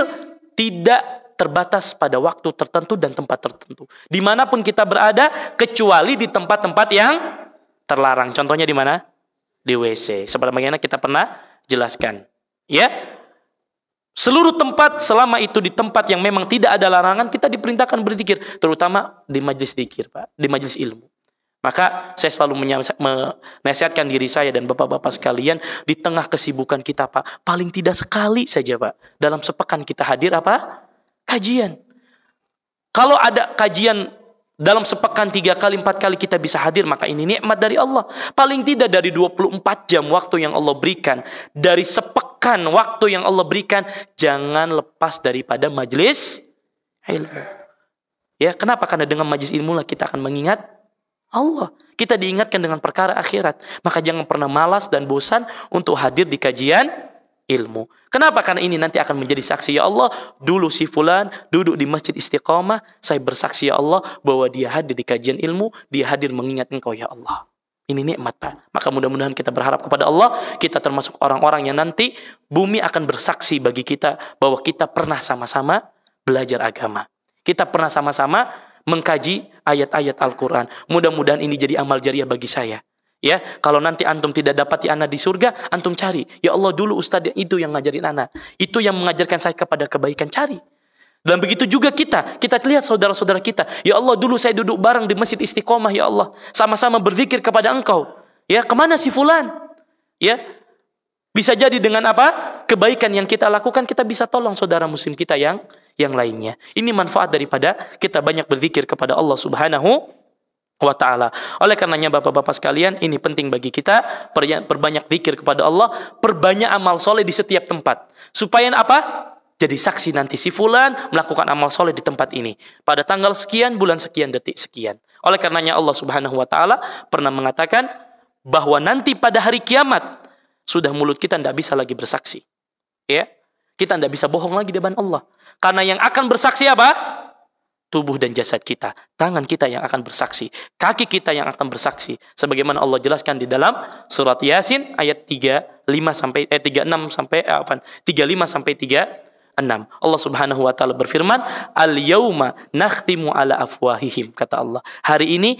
tidak terbatas pada waktu tertentu dan tempat tertentu. Dimanapun kita berada, kecuali di tempat-tempat yang terlarang. Contohnya di mana? Di WC. Seperti bagaimana kita pernah jelaskan. Ya, Seluruh tempat selama itu di tempat yang memang tidak ada larangan kita diperintahkan berzikir, terutama di majelis zikir, Pak, di majelis ilmu. Maka saya selalu menasihatkan diri saya dan bapak-bapak sekalian di tengah kesibukan kita Pak, paling tidak sekali saja Pak dalam sepekan kita hadir apa? Kajian. Kalau ada kajian dalam sepekan tiga kali, empat kali kita bisa hadir, maka ini nikmat dari Allah. Paling tidak dari 24 jam waktu yang Allah berikan, dari sepekan waktu yang Allah berikan, jangan lepas daripada majelis ilmu. Ya, kenapa? Karena dengan majelis ilmu lah kita akan mengingat Allah. Kita diingatkan dengan perkara akhirat. Maka jangan pernah malas dan bosan untuk hadir di kajian ilmu. Kenapa? Karena ini nanti akan menjadi saksi ya Allah. Dulu si fulan duduk di masjid istiqomah. Saya bersaksi ya Allah bahwa dia hadir di kajian ilmu. Dia hadir mengingatkan kau ya Allah. Ini nikmat Pak. Maka mudah-mudahan kita berharap kepada Allah, kita termasuk orang-orang yang nanti bumi akan bersaksi bagi kita bahwa kita pernah sama-sama belajar agama. Kita pernah sama-sama mengkaji ayat-ayat Al-Quran. Mudah-mudahan ini jadi amal jariah bagi saya. Ya, kalau nanti antum tidak dapati anak di surga, antum cari. Ya Allah dulu ustadz itu yang ngajarin anak, itu yang mengajarkan saya kepada kebaikan cari. Dan begitu juga kita, kita lihat saudara-saudara kita. Ya Allah dulu saya duduk bareng di masjid istiqomah ya Allah, sama-sama berzikir kepada Engkau. Ya, kemana si fulan? Ya, bisa jadi dengan apa? Kebaikan yang kita lakukan kita bisa tolong saudara muslim kita yang yang lainnya. Ini manfaat daripada kita banyak berzikir kepada Allah Subhanahu wa ta'ala. Oleh karenanya bapak-bapak sekalian, ini penting bagi kita, perbanyak zikir kepada Allah, perbanyak amal soleh di setiap tempat. Supaya apa? Jadi saksi nanti si fulan melakukan amal soleh di tempat ini. Pada tanggal sekian, bulan sekian, detik sekian. Oleh karenanya Allah subhanahu wa ta'ala pernah mengatakan bahwa nanti pada hari kiamat, sudah mulut kita tidak bisa lagi bersaksi. Ya, kita tidak bisa bohong lagi di depan Allah. Karena yang akan bersaksi apa? Tubuh dan jasad kita. Tangan kita yang akan bersaksi. Kaki kita yang akan bersaksi. Sebagaimana Allah jelaskan di dalam surat Yasin ayat 35 sampai eh 36 sampai eh, 35 sampai 3 enam Allah Subhanahu wa taala berfirman, "Al yauma nakhtimu ala afwahihim." Kata Allah, "Hari ini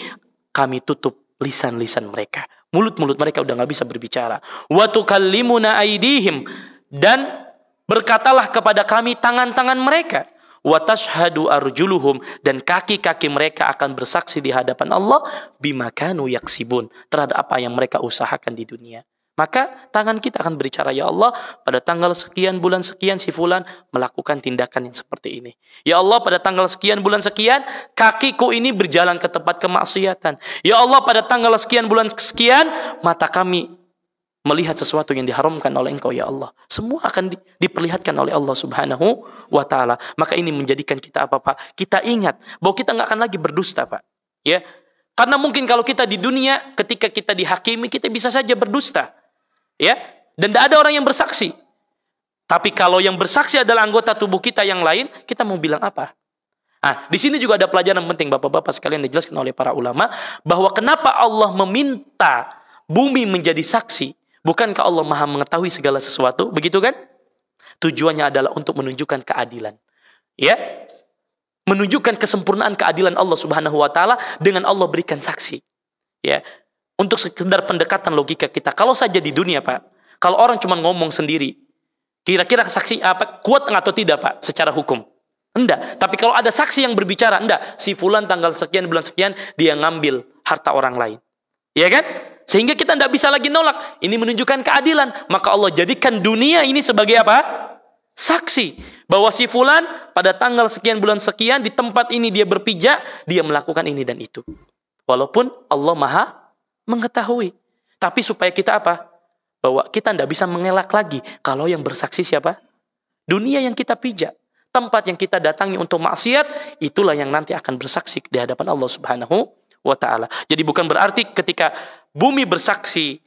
kami tutup lisan-lisan mereka. Mulut-mulut mereka udah nggak bisa berbicara. Wa tukallimuna aidihim dan Berkatalah kepada kami tangan-tangan mereka. Watashhadu arjuluhum dan kaki-kaki mereka akan bersaksi di hadapan Allah bimakanu yaksibun terhadap apa yang mereka usahakan di dunia. Maka tangan kita akan berbicara, Ya Allah, pada tanggal sekian, bulan sekian, si fulan melakukan tindakan yang seperti ini. Ya Allah, pada tanggal sekian, bulan sekian, kakiku ini berjalan ke tempat kemaksiatan. Ya Allah, pada tanggal sekian, bulan sekian, mata kami melihat sesuatu yang diharamkan oleh Engkau ya Allah. Semua akan di, diperlihatkan oleh Allah Subhanahu wa taala. Maka ini menjadikan kita apa Pak? Kita ingat bahwa kita nggak akan lagi berdusta, Pak. Ya. Karena mungkin kalau kita di dunia ketika kita dihakimi kita bisa saja berdusta. Ya. Dan tidak ada orang yang bersaksi. Tapi kalau yang bersaksi adalah anggota tubuh kita yang lain, kita mau bilang apa? Ah, di sini juga ada pelajaran penting Bapak-bapak sekalian dijelaskan oleh para ulama bahwa kenapa Allah meminta bumi menjadi saksi Bukankah Allah maha mengetahui segala sesuatu? Begitu kan? Tujuannya adalah untuk menunjukkan keadilan. Ya? Menunjukkan kesempurnaan keadilan Allah subhanahu wa ta'ala dengan Allah berikan saksi. Ya? Untuk sekedar pendekatan logika kita. Kalau saja di dunia, Pak. Kalau orang cuma ngomong sendiri. Kira-kira saksi apa kuat atau tidak, Pak? Secara hukum. Enggak. Tapi kalau ada saksi yang berbicara, enggak. Si fulan tanggal sekian, bulan sekian, dia ngambil harta orang lain. Ya kan? Sehingga kita tidak bisa lagi nolak. Ini menunjukkan keadilan. Maka Allah jadikan dunia ini sebagai apa? Saksi bahwa si fulan pada tanggal sekian bulan sekian di tempat ini dia berpijak, dia melakukan ini dan itu. Walaupun Allah Maha mengetahui. Tapi supaya kita apa? Bahwa kita tidak bisa mengelak lagi kalau yang bersaksi siapa? Dunia yang kita pijak tempat yang kita datangi untuk maksiat itulah yang nanti akan bersaksi di hadapan Allah Subhanahu wa taala. Jadi bukan berarti ketika bumi bersaksi,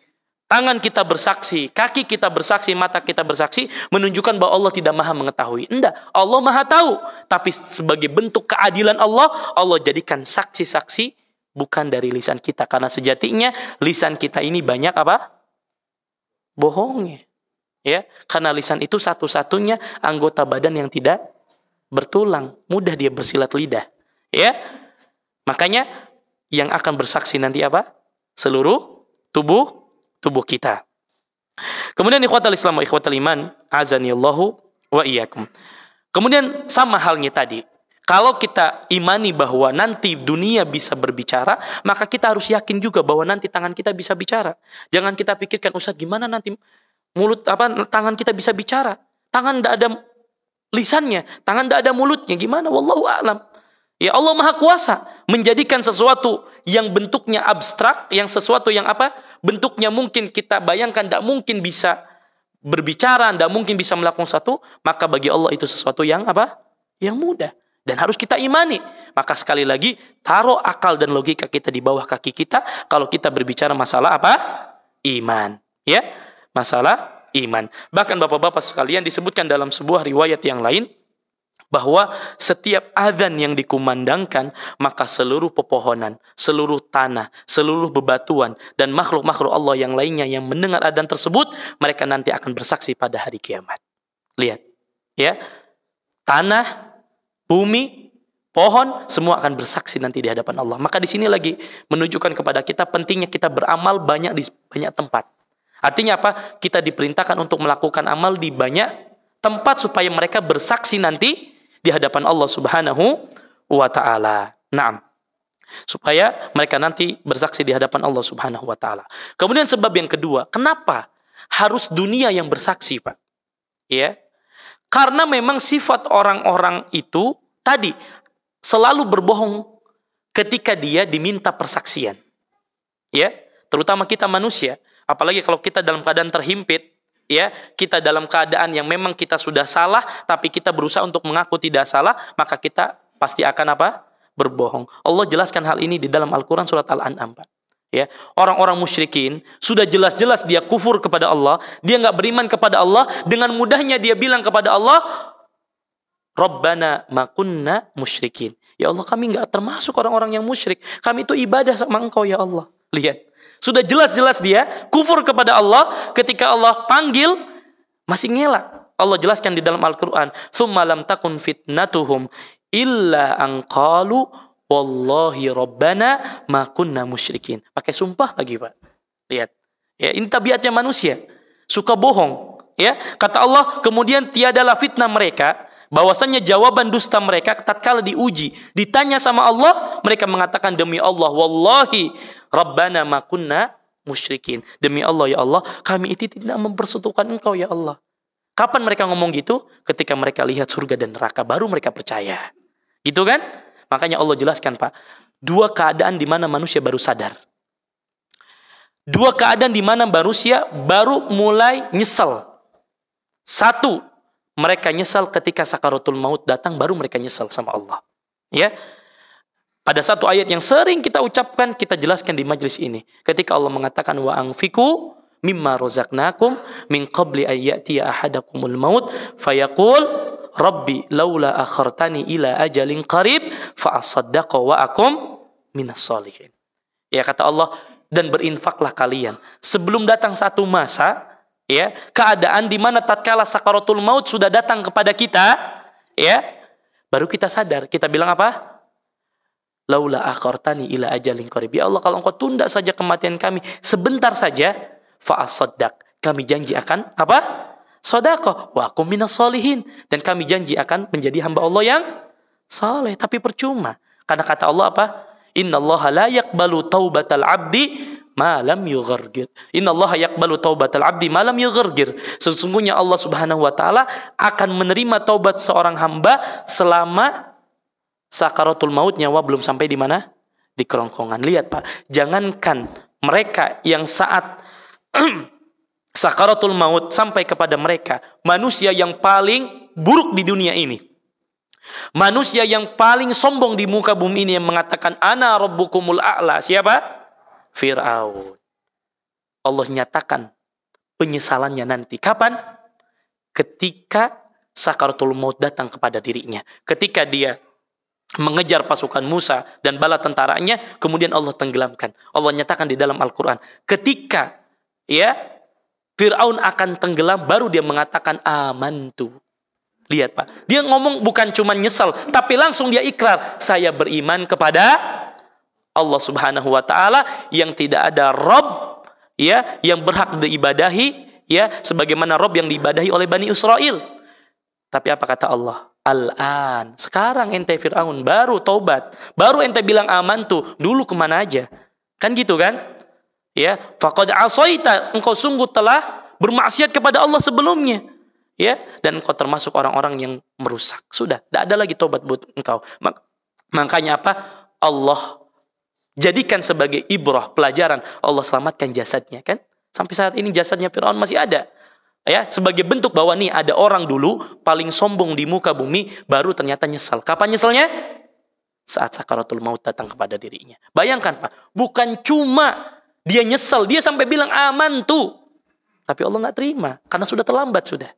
tangan kita bersaksi, kaki kita bersaksi, mata kita bersaksi menunjukkan bahwa Allah tidak Maha mengetahui. Enggak, Allah Maha tahu. Tapi sebagai bentuk keadilan Allah, Allah jadikan saksi-saksi bukan dari lisan kita karena sejatinya lisan kita ini banyak apa? bohongnya. Ya, karena lisan itu satu-satunya anggota badan yang tidak bertulang, mudah dia bersilat lidah. Ya. Makanya yang akan bersaksi nanti apa? Seluruh tubuh tubuh kita. Kemudian ikhwatal Islam wa ikhwatal iman Allahu wa iyyakum. Kemudian sama halnya tadi. Kalau kita imani bahwa nanti dunia bisa berbicara, maka kita harus yakin juga bahwa nanti tangan kita bisa bicara. Jangan kita pikirkan, Ustaz gimana nanti mulut apa tangan kita bisa bicara. Tangan tidak ada lisannya, tangan tidak ada mulutnya. Gimana? Wallahu a'lam. Ya Allah Maha Kuasa menjadikan sesuatu yang bentuknya abstrak, yang sesuatu yang apa? Bentuknya mungkin kita bayangkan, tidak mungkin bisa berbicara, tidak mungkin bisa melakukan satu, maka bagi Allah itu sesuatu yang apa? Yang mudah dan harus kita imani. Maka sekali lagi taruh akal dan logika kita di bawah kaki kita kalau kita berbicara masalah apa? Iman, ya. Masalah iman. Bahkan Bapak-bapak sekalian disebutkan dalam sebuah riwayat yang lain bahwa setiap azan yang dikumandangkan maka seluruh pepohonan, seluruh tanah, seluruh bebatuan dan makhluk-makhluk Allah yang lainnya yang mendengar azan tersebut mereka nanti akan bersaksi pada hari kiamat. Lihat, ya. Tanah, bumi, pohon semua akan bersaksi nanti di hadapan Allah. Maka di sini lagi menunjukkan kepada kita pentingnya kita beramal banyak di banyak tempat. Artinya apa? Kita diperintahkan untuk melakukan amal di banyak tempat supaya mereka bersaksi nanti di hadapan Allah Subhanahu wa taala. Naam. Supaya mereka nanti bersaksi di hadapan Allah Subhanahu wa taala. Kemudian sebab yang kedua, kenapa harus dunia yang bersaksi, Pak? Ya. Karena memang sifat orang-orang itu tadi selalu berbohong ketika dia diminta persaksian. Ya, terutama kita manusia, apalagi kalau kita dalam keadaan terhimpit ya kita dalam keadaan yang memang kita sudah salah tapi kita berusaha untuk mengaku tidak salah maka kita pasti akan apa berbohong Allah jelaskan hal ini di dalam Al-Quran surat Al-An'am ya orang-orang musyrikin sudah jelas-jelas dia kufur kepada Allah dia nggak beriman kepada Allah dengan mudahnya dia bilang kepada Allah Robbana makunna musyrikin ya Allah kami nggak termasuk orang-orang yang musyrik kami itu ibadah sama engkau ya Allah lihat sudah jelas-jelas dia kufur kepada Allah ketika Allah panggil masih ngelak. Allah jelaskan di dalam Al-Qur'an, "Tsumma lam takun fitnatuhum illa an qalu wallahi rabbana ma kunna musyrikin." Pakai sumpah lagi, Pak. Lihat. Ya, ini tabiatnya manusia. Suka bohong, ya. Kata Allah, kemudian tiadalah fitnah mereka bahwasannya jawaban dusta mereka tatkala diuji, ditanya sama Allah, mereka mengatakan demi Allah, wallahi rabbana ma kunna musyrikin. Demi Allah ya Allah, kami itu tidak mempersetukan Engkau ya Allah. Kapan mereka ngomong gitu? Ketika mereka lihat surga dan neraka, baru mereka percaya. Gitu kan? Makanya Allah jelaskan, Pak. Dua keadaan di mana manusia baru sadar. Dua keadaan di mana manusia baru mulai nyesel. Satu, mereka nyesal ketika sakaratul maut datang baru mereka nyesal sama Allah. Ya. Ada satu ayat yang sering kita ucapkan, kita jelaskan di majlis ini. Ketika Allah mengatakan wa angfiku mimma rozaknakum min qabli ayyatiya ahadakumul maut fayakul Rabbi laula akhartani ila ajalin qarib fa asaddaqa wa akum minas salihin Ya kata Allah dan berinfaklah kalian sebelum datang satu masa ya keadaan di mana tatkala sakaratul maut sudah datang kepada kita ya baru kita sadar kita bilang apa laula akhartani ila ajalin qarib ya Allah kalau engkau tunda saja kematian kami sebentar saja fa kami janji akan apa sodakoh wa aku minas solihin dan kami janji akan menjadi hamba Allah yang soleh tapi percuma karena kata Allah apa Inna Allah la yakbalu taubatal abdi malam yugergir. Inna Allah taubat al abdi malam yugergir. Sesungguhnya Allah subhanahu wa ta'ala akan menerima taubat seorang hamba selama sakaratul maut nyawa belum sampai di mana? Di kerongkongan. Lihat Pak, jangankan mereka yang saat sakaratul maut sampai kepada mereka, manusia yang paling buruk di dunia ini. Manusia yang paling sombong di muka bumi ini yang mengatakan ana rabbukumul a'la. Siapa? Fir'aun. Allah nyatakan penyesalannya nanti. Kapan? Ketika sakaratul maut datang kepada dirinya. Ketika dia mengejar pasukan Musa dan bala tentaranya, kemudian Allah tenggelamkan. Allah nyatakan di dalam Al-Quran. Ketika ya Fir'aun akan tenggelam, baru dia mengatakan amantu. Lihat Pak, dia ngomong bukan cuma nyesal, tapi langsung dia ikrar, saya beriman kepada Allah Subhanahu wa taala yang tidak ada Rob ya yang berhak diibadahi ya sebagaimana Rob yang diibadahi oleh Bani Israel. Tapi apa kata Allah? Al-an. Sekarang ente Fir'aun baru taubat. Baru ente bilang aman tuh. Dulu kemana aja? Kan gitu kan? Ya. Faqad asaita. Engkau sungguh telah bermaksiat kepada Allah sebelumnya. Ya. Dan engkau termasuk orang-orang yang merusak. Sudah. Tidak ada lagi taubat buat engkau. Makanya apa? Allah Jadikan sebagai ibrah, pelajaran. Allah selamatkan jasadnya, kan? Sampai saat ini jasadnya Firaun masih ada. Ya, sebagai bentuk bahwa nih ada orang dulu paling sombong di muka bumi baru ternyata nyesal. Kapan nyesalnya? Saat sakaratul maut datang kepada dirinya. Bayangkan Pak, bukan cuma dia nyesel dia sampai bilang aman tuh. Tapi Allah nggak terima karena sudah terlambat sudah.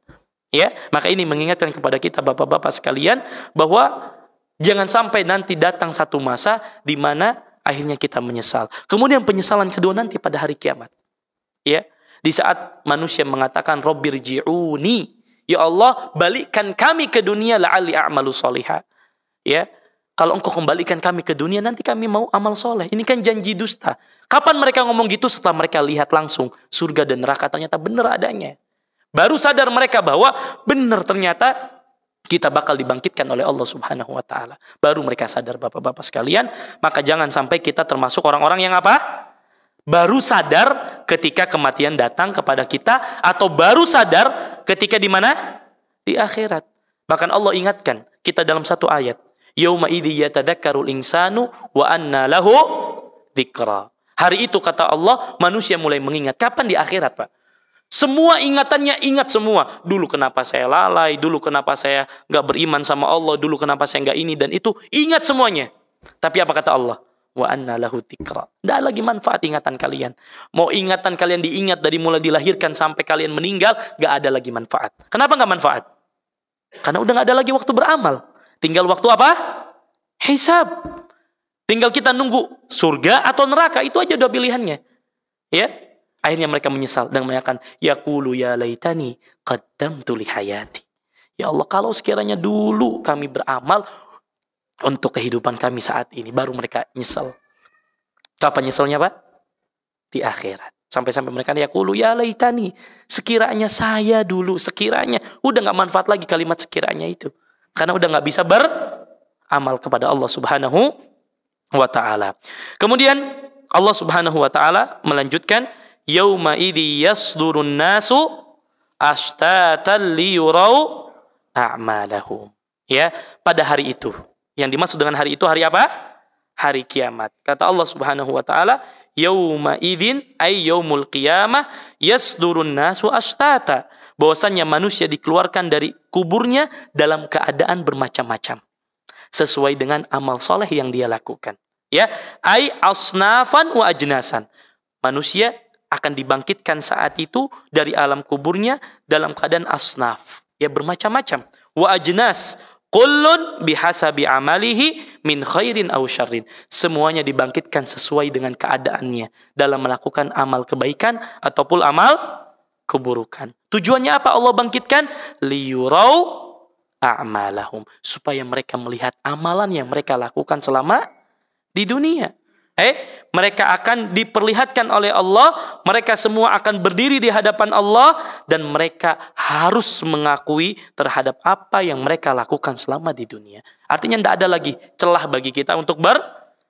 Ya, maka ini mengingatkan kepada kita bapak-bapak sekalian bahwa jangan sampai nanti datang satu masa di mana akhirnya kita menyesal. Kemudian penyesalan kedua nanti pada hari kiamat. Ya, di saat manusia mengatakan Robirjiuni, ya Allah, balikkan kami ke dunia la'ali a'malu soliha. Ya, kalau engkau kembalikan kami ke dunia nanti kami mau amal soleh. Ini kan janji dusta. Kapan mereka ngomong gitu setelah mereka lihat langsung surga dan neraka ternyata benar adanya. Baru sadar mereka bahwa benar ternyata kita bakal dibangkitkan oleh Allah Subhanahu wa taala. Baru mereka sadar Bapak-bapak sekalian, maka jangan sampai kita termasuk orang-orang yang apa? Baru sadar ketika kematian datang kepada kita atau baru sadar ketika di mana? Di akhirat. Bahkan Allah ingatkan kita dalam satu ayat, "Yauma idzi insanu wa anna lahu dzikra." Hari itu kata Allah, manusia mulai mengingat kapan di akhirat, Pak? Semua ingatannya ingat semua. Dulu kenapa saya lalai, dulu kenapa saya nggak beriman sama Allah, dulu kenapa saya nggak ini dan itu. Ingat semuanya. Tapi apa kata Allah? Wa anna lahu tikra. Tidak lagi manfaat ingatan kalian. Mau ingatan kalian diingat dari mulai dilahirkan sampai kalian meninggal, nggak ada lagi manfaat. Kenapa nggak manfaat? Karena udah nggak ada lagi waktu beramal. Tinggal waktu apa? Hisab. Tinggal kita nunggu surga atau neraka. Itu aja udah pilihannya. Ya, Akhirnya mereka menyesal dan mengatakan, kulu ya laitani qaddamtu tuli hayati. Ya Allah, kalau sekiranya dulu kami beramal untuk kehidupan kami saat ini, baru mereka nyesel. Kapan nyeselnya, Pak? Di akhirat. Sampai-sampai mereka ya kulu ya laitani. Sekiranya saya dulu, sekiranya. Udah gak manfaat lagi kalimat sekiranya itu. Karena udah gak bisa beramal kepada Allah subhanahu wa ta'ala. Kemudian Allah subhanahu wa ta'ala melanjutkan yauma idhi yasdurun nasu ashtatan liyurau a'malahum. Ya, pada hari itu. Yang dimaksud dengan hari itu hari apa? Hari kiamat. Kata Allah Subhanahu wa taala, yauma idzin ay yaumul qiyamah yasdurun nasu ashtata. Bahwasannya manusia dikeluarkan dari kuburnya dalam keadaan bermacam-macam sesuai dengan amal soleh yang dia lakukan. Ya, ay asnafan wa ajnasan. Manusia akan dibangkitkan saat itu dari alam kuburnya dalam keadaan asnaf ya bermacam-macam wa ajnas kullun bihasabi amalihi min khairin aw syarrin semuanya dibangkitkan sesuai dengan keadaannya dalam melakukan amal kebaikan ataupun amal keburukan tujuannya apa Allah bangkitkan liyurau a'malahum supaya mereka melihat amalan yang mereka lakukan selama di dunia Eh, mereka akan diperlihatkan oleh Allah, mereka semua akan berdiri di hadapan Allah dan mereka harus mengakui terhadap apa yang mereka lakukan selama di dunia. Artinya tidak ada lagi celah bagi kita untuk ber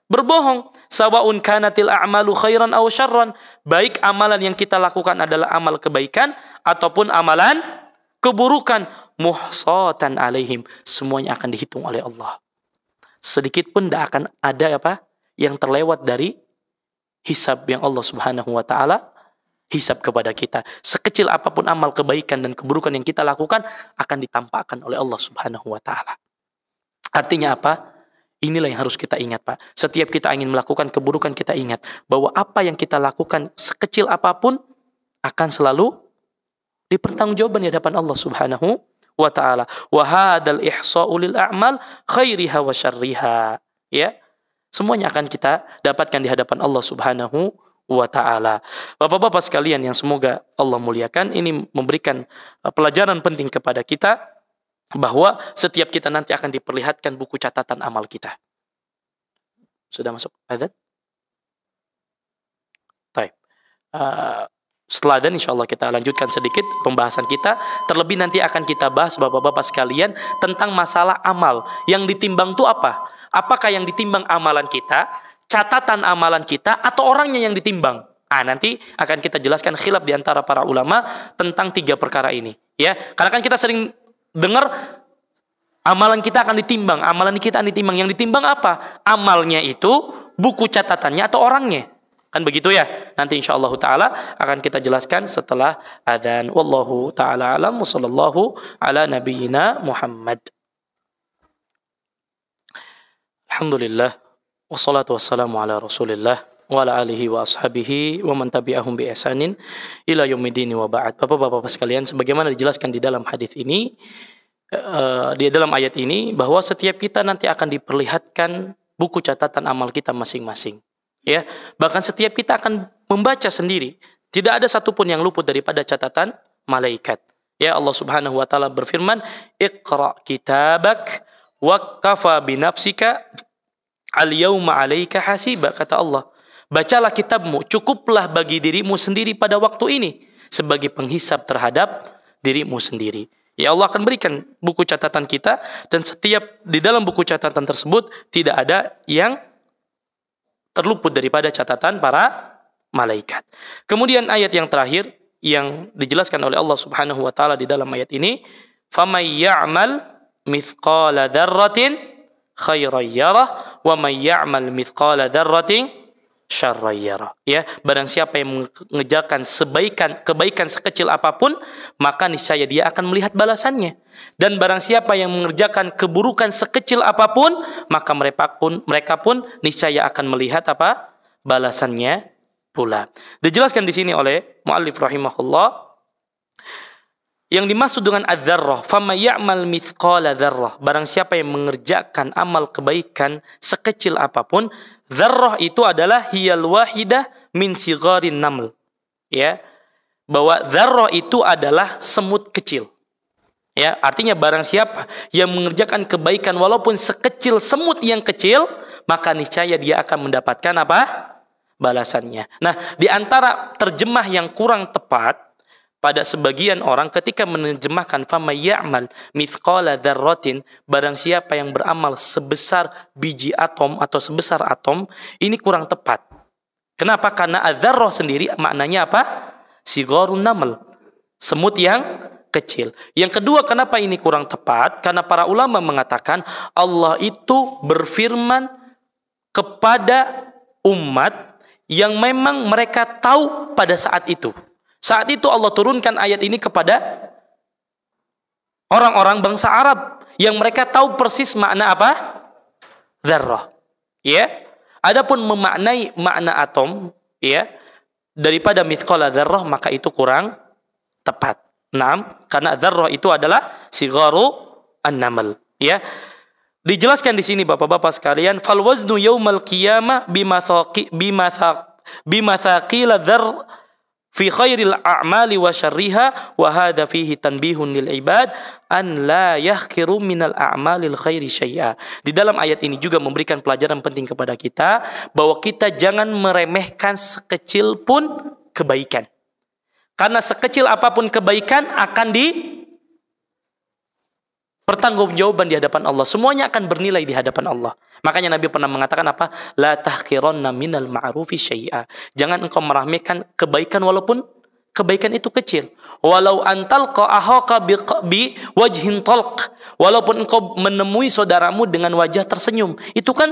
berbohong. Sawaun kanatil a'malu khairan aw syarran. Baik amalan yang kita lakukan adalah amal kebaikan ataupun amalan keburukan muhsatan alaihim. Semuanya akan dihitung oleh Allah. Sedikit pun tidak akan ada apa? yang terlewat dari hisab yang Allah Subhanahu wa taala hisab kepada kita. Sekecil apapun amal kebaikan dan keburukan yang kita lakukan akan ditampakkan oleh Allah Subhanahu wa taala. Artinya apa? Inilah yang harus kita ingat, Pak. Setiap kita ingin melakukan keburukan, kita ingat bahwa apa yang kita lakukan sekecil apapun akan selalu dipertanggungjawabkan di hadapan Allah Subhanahu wa taala. Wa hadzal ihsa'u a'mal khairiha wa syarriha. Ya. Semuanya akan kita dapatkan di hadapan Allah Subhanahu wa taala. Bapak-bapak sekalian yang semoga Allah muliakan, ini memberikan uh, pelajaran penting kepada kita bahwa setiap kita nanti akan diperlihatkan buku catatan amal kita. Sudah masuk azan? Baik. Uh, setelah dan insya Allah kita lanjutkan sedikit pembahasan kita. Terlebih nanti akan kita bahas bapak-bapak sekalian tentang masalah amal. Yang ditimbang itu apa? Apakah yang ditimbang amalan kita, catatan amalan kita, atau orangnya yang ditimbang? Ah, nanti akan kita jelaskan khilaf di antara para ulama tentang tiga perkara ini. Ya, karena kan kita sering dengar amalan kita akan ditimbang, amalan kita akan ditimbang. Yang ditimbang apa? Amalnya itu, buku catatannya atau orangnya. Kan begitu ya. Nanti insya Allah taala akan kita jelaskan setelah adzan. Wallahu taala alam. ala Nabiina Muhammad. Alhamdulillah wassalatu wassalamu ala Rasulillah wa ala alihi wa ashabihi wa mentabi'ahum bi ihsanin ila yumidini wa ba'd. Bapak-bapak sekalian, sebagaimana dijelaskan di dalam hadis ini eh, di dalam ayat ini bahwa setiap kita nanti akan diperlihatkan buku catatan amal kita masing-masing. Ya, bahkan setiap kita akan membaca sendiri. Tidak ada satupun yang luput daripada catatan malaikat. Ya Allah Subhanahu wa taala berfirman, "Iqra kitabak wa binafsika al yauma kata Allah bacalah kitabmu cukuplah bagi dirimu sendiri pada waktu ini sebagai penghisap terhadap dirimu sendiri ya Allah akan berikan buku catatan kita dan setiap di dalam buku catatan tersebut tidak ada yang terluput daripada catatan para malaikat. Kemudian ayat yang terakhir yang dijelaskan oleh Allah Subhanahu wa taala di dalam ayat ini, "Famay ya'mal mithqala dzarratin khairan yara wa man ya'mal mithqala syarran yara. Ya, barang siapa yang mengerjakan sebaikan kebaikan sekecil apapun, maka niscaya dia akan melihat balasannya. Dan barang siapa yang mengerjakan keburukan sekecil apapun, maka mereka pun mereka pun niscaya akan melihat apa? balasannya pula. Dijelaskan di sini oleh muallif rahimahullah yang dimaksud dengan adzarrah, fama ya'mal mithqala dzarrah. Barang siapa yang mengerjakan amal kebaikan sekecil apapun, dzarrah itu adalah hiyal wahidah min sigharin naml. Ya. Bahwa dzarrah itu adalah semut kecil. Ya, artinya barang siapa yang mengerjakan kebaikan walaupun sekecil semut yang kecil, maka niscaya dia akan mendapatkan apa? balasannya. Nah, di antara terjemah yang kurang tepat pada sebagian orang ketika menerjemahkan fama ya'mal mithqala dzarratin barang siapa yang beramal sebesar biji atom atau sebesar atom ini kurang tepat. Kenapa? Karena adzarrah sendiri maknanya apa? Sigarun namal. Semut yang kecil. Yang kedua, kenapa ini kurang tepat? Karena para ulama mengatakan Allah itu berfirman kepada umat yang memang mereka tahu pada saat itu. Saat itu Allah turunkan ayat ini kepada orang-orang bangsa Arab yang mereka tahu persis makna apa? Zarrah. Ya. Adapun memaknai makna atom, ya, daripada mithqala dzarrah maka itu kurang tepat. Naam, karena dzarrah itu adalah sigaru an ya. Dijelaskan di sini Bapak-bapak sekalian, fal waznu yaumal qiyamah bimathaqi bimathaq bimathaqila dzarrah fi khairil a'mali wa syarriha wa hadha fihi tanbihun lil ibad an la yahkiru minal a'malil khairi syai'a. Di dalam ayat ini juga memberikan pelajaran penting kepada kita bahwa kita jangan meremehkan sekecil pun kebaikan. Karena sekecil apapun kebaikan akan di pertanggungjawaban di hadapan Allah. Semuanya akan bernilai di hadapan Allah. Makanya Nabi pernah mengatakan apa? La tahqironna minal ma'rufi syai'a. Jangan engkau meremehkan kebaikan walaupun kebaikan itu kecil. Walau antal ahaka bi, bi wajhin talq. Walaupun engkau menemui saudaramu dengan wajah tersenyum. Itu kan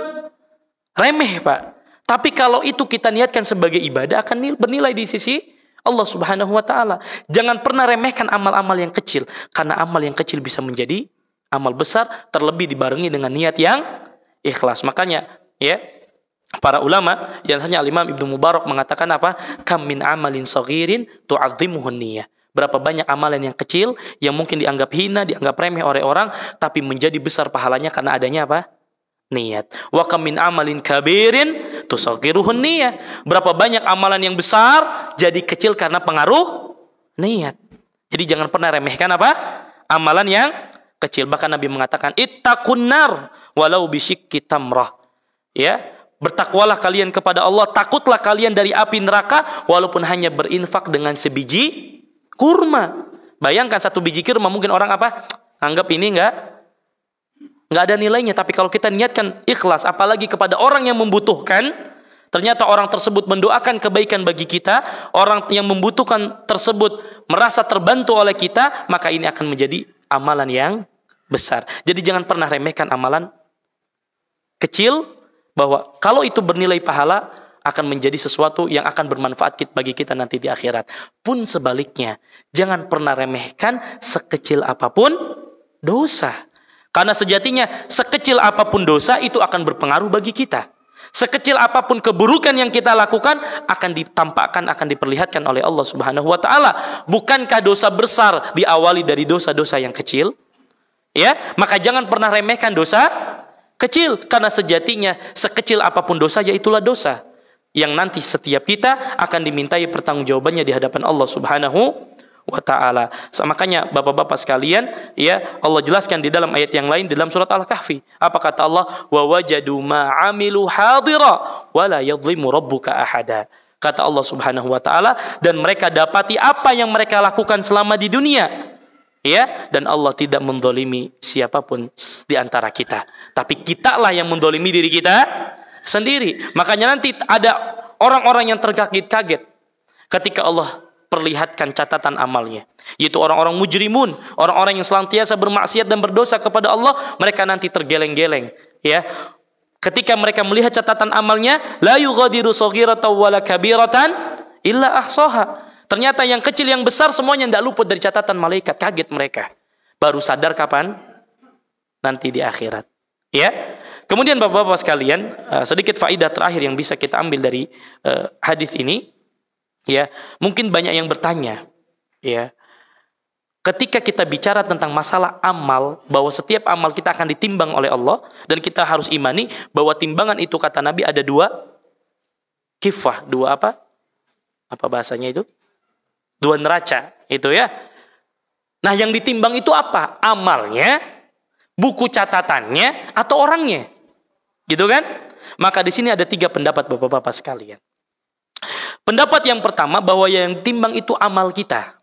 remeh, Pak. Tapi kalau itu kita niatkan sebagai ibadah akan bernilai di sisi Allah Subhanahu wa taala. Jangan pernah remehkan amal-amal yang kecil karena amal yang kecil bisa menjadi amal besar terlebih dibarengi dengan niat yang ikhlas. Makanya ya para ulama yang hanya Imam Ibnu Mubarak mengatakan apa? Kam min amalin saghirin tu'azzimuhu niyyah. Berapa banyak amalan yang kecil yang mungkin dianggap hina, dianggap remeh oleh orang tapi menjadi besar pahalanya karena adanya apa? niat. Wa kam min amalin kabirin tusaghiruhu niyyah. Berapa banyak amalan yang besar jadi kecil karena pengaruh niat. Jadi jangan pernah remehkan apa? Amalan yang kecil. Bahkan Nabi mengatakan ittaqunnar walau kita kitamrah. Ya, bertakwalah kalian kepada Allah, takutlah kalian dari api neraka walaupun hanya berinfak dengan sebiji kurma. Bayangkan satu biji kurma mungkin orang apa? Anggap ini enggak enggak ada nilainya tapi kalau kita niatkan ikhlas apalagi kepada orang yang membutuhkan ternyata orang tersebut mendoakan kebaikan bagi kita orang yang membutuhkan tersebut merasa terbantu oleh kita maka ini akan menjadi amalan yang besar jadi jangan pernah remehkan amalan kecil bahwa kalau itu bernilai pahala akan menjadi sesuatu yang akan bermanfaat bagi kita nanti di akhirat. Pun sebaliknya, jangan pernah remehkan sekecil apapun dosa. Karena sejatinya sekecil apapun dosa itu akan berpengaruh bagi kita. Sekecil apapun keburukan yang kita lakukan akan ditampakkan, akan diperlihatkan oleh Allah Subhanahu wa taala. Bukankah dosa besar diawali dari dosa-dosa yang kecil? Ya, maka jangan pernah remehkan dosa Kecil karena sejatinya sekecil apapun dosa yaitulah dosa yang nanti setiap kita akan dimintai pertanggungjawabannya di hadapan Allah Subhanahu wa taala. Makanya Bapak-bapak sekalian, ya Allah jelaskan di dalam ayat yang lain di dalam surat Al-Kahfi. Apa kata Allah? Wa wajadu ma amilu hadira wa la yadhlimu rabbuka ahada. Kata Allah Subhanahu wa taala dan mereka dapati apa yang mereka lakukan selama di dunia ya dan Allah tidak mendolimi siapapun di antara kita tapi kitalah yang mendolimi diri kita sendiri makanya nanti ada orang-orang yang terkaget-kaget ketika Allah perlihatkan catatan amalnya yaitu orang-orang mujrimun orang-orang yang selantiasa bermaksiat dan berdosa kepada Allah mereka nanti tergeleng-geleng ya ketika mereka melihat catatan amalnya la yughadiru sogiratawala kabiratan illa ahsaha Ternyata yang kecil yang besar semuanya tidak luput dari catatan malaikat. Kaget mereka. Baru sadar kapan? Nanti di akhirat. Ya. Kemudian Bapak-bapak sekalian, eh, sedikit faidah terakhir yang bisa kita ambil dari eh, hadis ini ya, mungkin banyak yang bertanya ya. Ketika kita bicara tentang masalah amal, bahwa setiap amal kita akan ditimbang oleh Allah dan kita harus imani bahwa timbangan itu kata Nabi ada dua kifah, dua apa? Apa bahasanya itu? dua neraca itu ya. Nah, yang ditimbang itu apa? Amalnya, buku catatannya, atau orangnya? Gitu kan? Maka di sini ada tiga pendapat Bapak-bapak sekalian. Pendapat yang pertama bahwa yang ditimbang itu amal kita.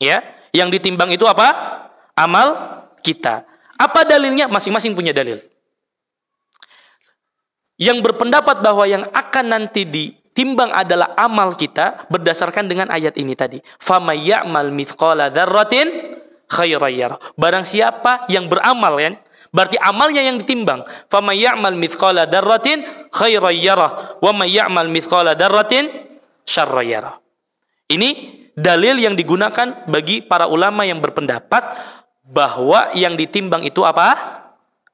Ya, yang ditimbang itu apa? Amal kita. Apa dalilnya? Masing-masing punya dalil. Yang berpendapat bahwa yang akan nanti di ditimbang adalah amal kita berdasarkan dengan ayat ini tadi. Fama mithqala dzarratin khairayyara. Barang siapa yang beramal kan, berarti amalnya yang ditimbang. Fama mithqala dzarratin khairayyara wa may ya'mal mithqala dzarratin syarrayyara. Ini dalil yang digunakan bagi para ulama yang berpendapat bahwa yang ditimbang itu apa?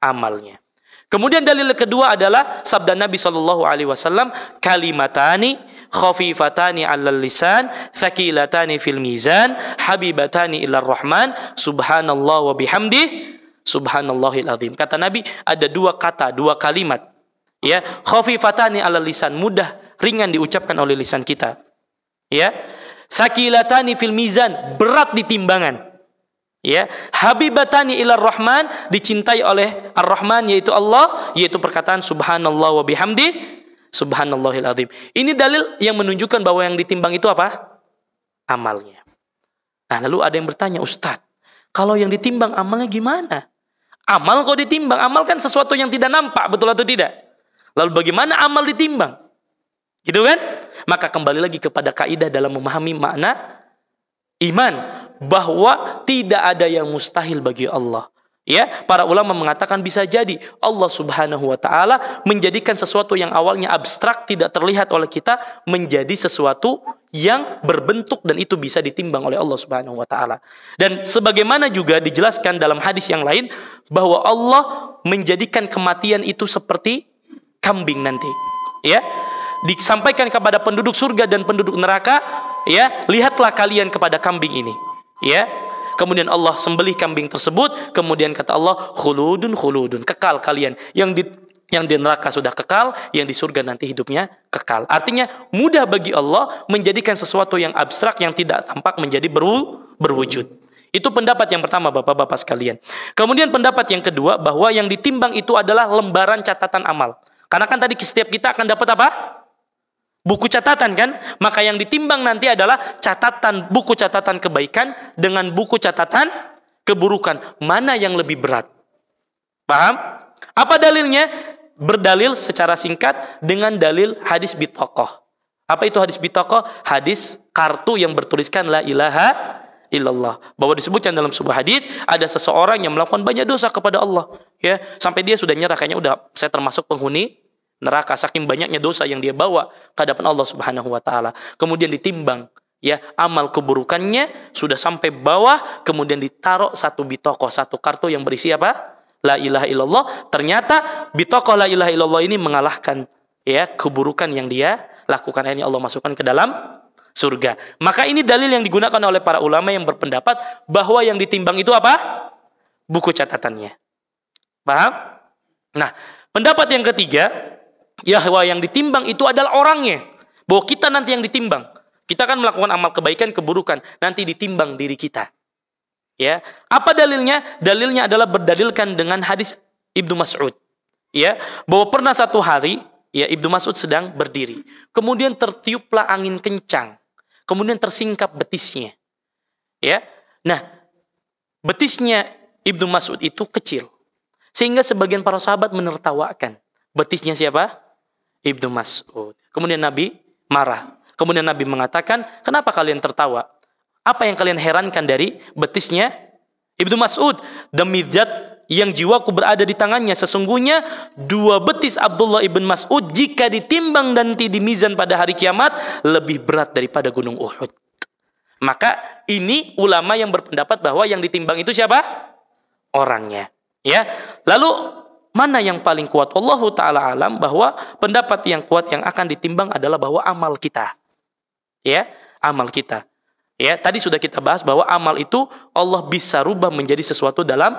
Amalnya. Kemudian dalil kedua adalah sabda Nabi Shallallahu Alaihi Wasallam kalimatani khafifatani alal lisan thaqilatani fil mizan habibatani ilar rahman subhanallah wa bihamdi subhanallahil azim kata Nabi ada dua kata dua kalimat ya khafifatani alal lisan mudah ringan diucapkan oleh lisan kita ya thaqilatani fil mizan berat di timbangan ya habibatani ilar rahman dicintai oleh ar-rahman yaitu Allah yaitu perkataan subhanallah wa bihamdi subhanallahil azim ini dalil yang menunjukkan bahwa yang ditimbang itu apa amalnya nah lalu ada yang bertanya ustadz kalau yang ditimbang amalnya gimana amal kok ditimbang amal kan sesuatu yang tidak nampak betul atau tidak lalu bagaimana amal ditimbang gitu kan maka kembali lagi kepada kaidah dalam memahami makna iman bahwa tidak ada yang mustahil bagi Allah. Ya, para ulama mengatakan bisa jadi Allah Subhanahu wa taala menjadikan sesuatu yang awalnya abstrak tidak terlihat oleh kita menjadi sesuatu yang berbentuk dan itu bisa ditimbang oleh Allah Subhanahu wa taala. Dan sebagaimana juga dijelaskan dalam hadis yang lain bahwa Allah menjadikan kematian itu seperti kambing nanti. Ya. Disampaikan kepada penduduk surga dan penduduk neraka ya lihatlah kalian kepada kambing ini ya Kemudian Allah sembelih kambing tersebut, kemudian kata Allah, khuludun khuludun, kekal kalian. Yang di yang di neraka sudah kekal, yang di surga nanti hidupnya kekal. Artinya mudah bagi Allah menjadikan sesuatu yang abstrak yang tidak tampak menjadi berwujud. Itu pendapat yang pertama Bapak-bapak sekalian. Kemudian pendapat yang kedua bahwa yang ditimbang itu adalah lembaran catatan amal. Karena kan tadi setiap kita akan dapat apa? buku catatan kan? Maka yang ditimbang nanti adalah catatan buku catatan kebaikan dengan buku catatan keburukan. Mana yang lebih berat? Paham? Apa dalilnya? Berdalil secara singkat dengan dalil hadis bitokoh. Apa itu hadis bitokoh? Hadis kartu yang bertuliskan la ilaha illallah. Bahwa disebutkan dalam sebuah hadis ada seseorang yang melakukan banyak dosa kepada Allah, ya, sampai dia sudah nyerah kayaknya udah saya termasuk penghuni neraka saking banyaknya dosa yang dia bawa ke hadapan Allah Subhanahu wa taala. Kemudian ditimbang ya amal keburukannya sudah sampai bawah kemudian ditaruh satu bitoko satu kartu yang berisi apa? La ilaha illallah. Ternyata bitoko la ilaha illallah ini mengalahkan ya keburukan yang dia lakukan Ini Allah masukkan ke dalam surga. Maka ini dalil yang digunakan oleh para ulama yang berpendapat bahwa yang ditimbang itu apa? Buku catatannya. Paham? Nah, pendapat yang ketiga ya Yahwa yang ditimbang itu adalah orangnya. Bahwa kita nanti yang ditimbang. Kita kan melakukan amal kebaikan, keburukan. Nanti ditimbang diri kita. Ya, apa dalilnya? Dalilnya adalah berdalilkan dengan hadis Ibnu Mas'ud. Ya, bahwa pernah satu hari ya Ibnu Mas'ud sedang berdiri. Kemudian tertiuplah angin kencang. Kemudian tersingkap betisnya. Ya. Nah, betisnya Ibnu Mas'ud itu kecil. Sehingga sebagian para sahabat menertawakan. Betisnya siapa? Ibnu Mas'ud. Kemudian Nabi marah. Kemudian Nabi mengatakan, kenapa kalian tertawa? Apa yang kalian herankan dari betisnya Ibnu Mas'ud? Demi zat yang jiwaku berada di tangannya. Sesungguhnya dua betis Abdullah ibn Mas'ud jika ditimbang dan di mizan pada hari kiamat lebih berat daripada gunung Uhud. Maka ini ulama yang berpendapat bahwa yang ditimbang itu siapa? Orangnya. Ya. Lalu Mana yang paling kuat? Allah taala alam bahwa pendapat yang kuat yang akan ditimbang adalah bahwa amal kita. Ya, amal kita. Ya, tadi sudah kita bahas bahwa amal itu Allah bisa rubah menjadi sesuatu dalam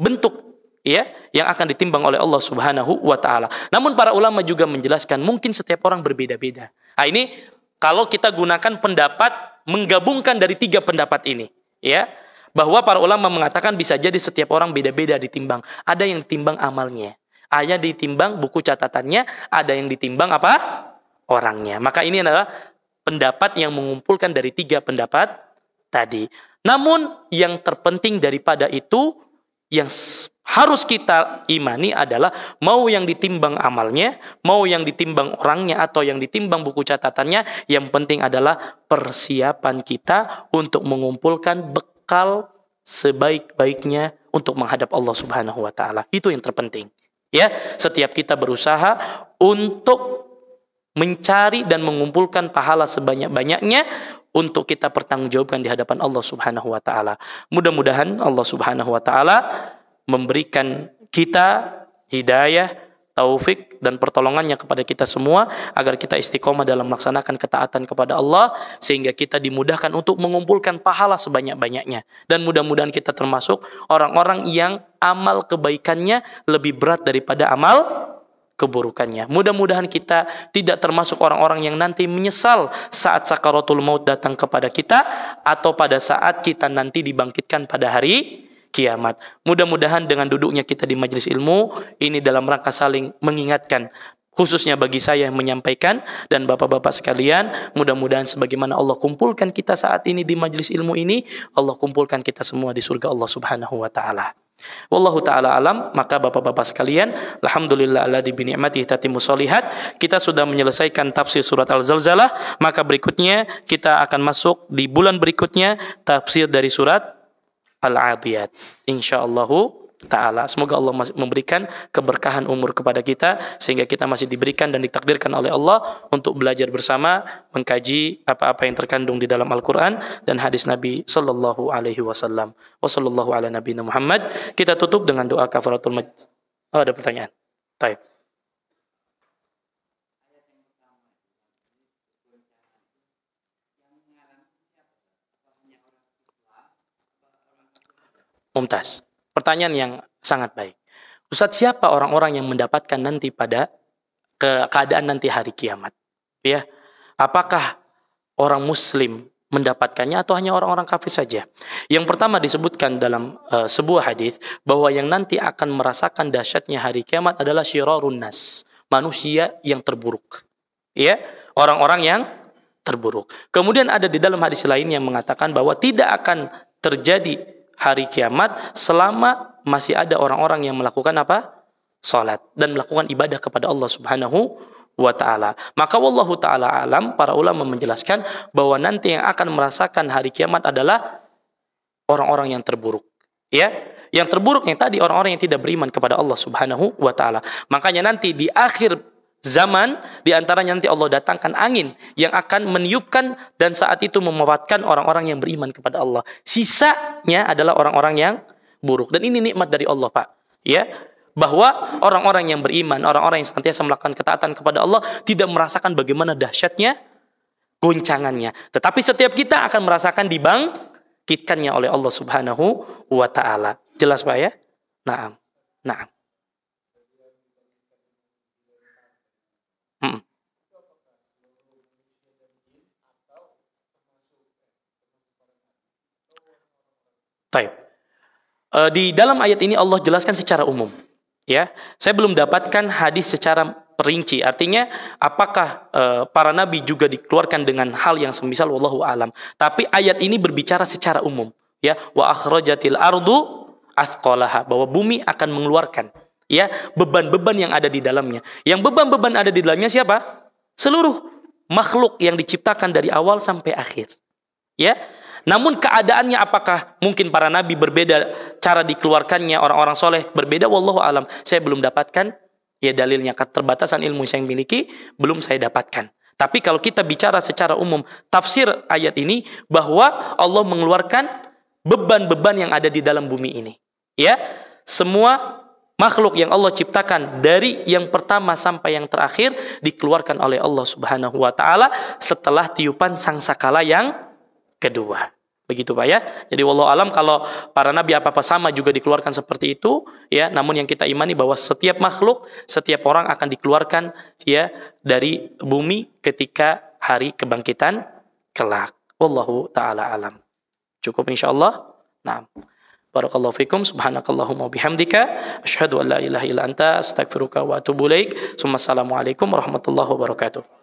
bentuk ya yang akan ditimbang oleh Allah Subhanahu wa taala. Namun para ulama juga menjelaskan mungkin setiap orang berbeda-beda. Nah, ini kalau kita gunakan pendapat menggabungkan dari tiga pendapat ini, ya. Bahwa para ulama mengatakan bisa jadi setiap orang beda-beda ditimbang. Ada yang ditimbang amalnya. Ada ditimbang buku catatannya. Ada yang ditimbang apa? Orangnya. Maka ini adalah pendapat yang mengumpulkan dari tiga pendapat tadi. Namun yang terpenting daripada itu yang harus kita imani adalah mau yang ditimbang amalnya, mau yang ditimbang orangnya atau yang ditimbang buku catatannya, yang penting adalah persiapan kita untuk mengumpulkan bekas bekal sebaik-baiknya untuk menghadap Allah Subhanahu wa taala. Itu yang terpenting. Ya, setiap kita berusaha untuk mencari dan mengumpulkan pahala sebanyak-banyaknya untuk kita pertanggungjawabkan di hadapan Allah Subhanahu wa taala. Mudah-mudahan Allah Subhanahu wa taala memberikan kita hidayah, taufik dan pertolongannya kepada kita semua agar kita istiqomah dalam melaksanakan ketaatan kepada Allah sehingga kita dimudahkan untuk mengumpulkan pahala sebanyak-banyaknya dan mudah-mudahan kita termasuk orang-orang yang amal kebaikannya lebih berat daripada amal keburukannya. Mudah-mudahan kita tidak termasuk orang-orang yang nanti menyesal saat sakaratul maut datang kepada kita atau pada saat kita nanti dibangkitkan pada hari kiamat. Mudah-mudahan dengan duduknya kita di majelis ilmu ini dalam rangka saling mengingatkan khususnya bagi saya yang menyampaikan dan bapak-bapak sekalian mudah-mudahan sebagaimana Allah kumpulkan kita saat ini di majelis ilmu ini Allah kumpulkan kita semua di surga Allah Subhanahu wa taala. Wallahu taala alam, maka Bapak-bapak sekalian, alhamdulillah alladzi bi ni'matihi tatimu shalihat. Kita sudah menyelesaikan tafsir surat Al-Zalzalah, maka berikutnya kita akan masuk di bulan berikutnya tafsir dari surat al-adiyat. Insyaallah taala. Semoga Allah memberikan keberkahan umur kepada kita sehingga kita masih diberikan dan ditakdirkan oleh Allah untuk belajar bersama mengkaji apa-apa yang terkandung di dalam Al-Qur'an dan hadis Nabi sallallahu alaihi wasallam. Wassallallahu ala nabiyina Muhammad. Kita tutup dengan doa kafaratul maj. Oh, ada pertanyaan. Baik. Mumtaz. Pertanyaan yang sangat baik. Ustadz siapa orang-orang yang mendapatkan nanti pada ke keadaan nanti hari kiamat? Ya, apakah orang Muslim mendapatkannya atau hanya orang-orang kafir saja? Yang pertama disebutkan dalam uh, sebuah hadis bahwa yang nanti akan merasakan dahsyatnya hari kiamat adalah syirarun nas, manusia yang terburuk. Ya, orang-orang yang terburuk. Kemudian ada di dalam hadis lain yang mengatakan bahwa tidak akan terjadi hari kiamat selama masih ada orang-orang yang melakukan apa? Salat dan melakukan ibadah kepada Allah Subhanahu wa taala. Maka wallahu taala alam para ulama menjelaskan bahwa nanti yang akan merasakan hari kiamat adalah orang-orang yang terburuk. Ya, yang terburuk yang tadi orang-orang yang tidak beriman kepada Allah Subhanahu wa taala. Makanya nanti di akhir zaman di antaranya nanti Allah datangkan angin yang akan meniupkan dan saat itu memuatkan orang-orang yang beriman kepada Allah. Sisanya adalah orang-orang yang buruk dan ini nikmat dari Allah, Pak. Ya, bahwa orang-orang yang beriman, orang-orang yang senantiasa melakukan ketaatan kepada Allah tidak merasakan bagaimana dahsyatnya goncangannya. Tetapi setiap kita akan merasakan dibangkitkannya oleh Allah Subhanahu wa taala. Jelas Pak ya? Naam. Naam. Taib. Eh, di dalam ayat ini Allah jelaskan secara umum. Ya, saya belum dapatkan hadis secara perinci. Artinya, apakah eh, para nabi juga dikeluarkan dengan hal yang semisal? Wallahu alam. Tapi ayat ini berbicara secara umum. Ya, wa akhrajatil ardu athqalaha bahwa bumi akan mengeluarkan ya beban-beban yang ada di dalamnya. Yang beban-beban ada di dalamnya siapa? Seluruh makhluk yang diciptakan dari awal sampai akhir. Ya. Namun keadaannya apakah mungkin para nabi berbeda cara dikeluarkannya orang-orang soleh berbeda? Wallahu alam. Saya belum dapatkan ya dalilnya keterbatasan ilmu yang miliki belum saya dapatkan. Tapi kalau kita bicara secara umum tafsir ayat ini bahwa Allah mengeluarkan beban-beban yang ada di dalam bumi ini. Ya, semua makhluk yang Allah ciptakan dari yang pertama sampai yang terakhir dikeluarkan oleh Allah Subhanahu wa taala setelah tiupan sangsakala yang kedua. Begitu Pak ya. Jadi wallahu alam kalau para nabi apa-apa sama juga dikeluarkan seperti itu ya, namun yang kita imani bahwa setiap makhluk, setiap orang akan dikeluarkan ya dari bumi ketika hari kebangkitan kelak. Wallahu taala alam. Cukup insyaallah. Naam. Barakallahu fikum subhanakallahumma bihamdika asyhadu an la ilaha illa anta astaghfiruka wa atubu ilaik. Assalamualaikum warahmatullahi wabarakatuh.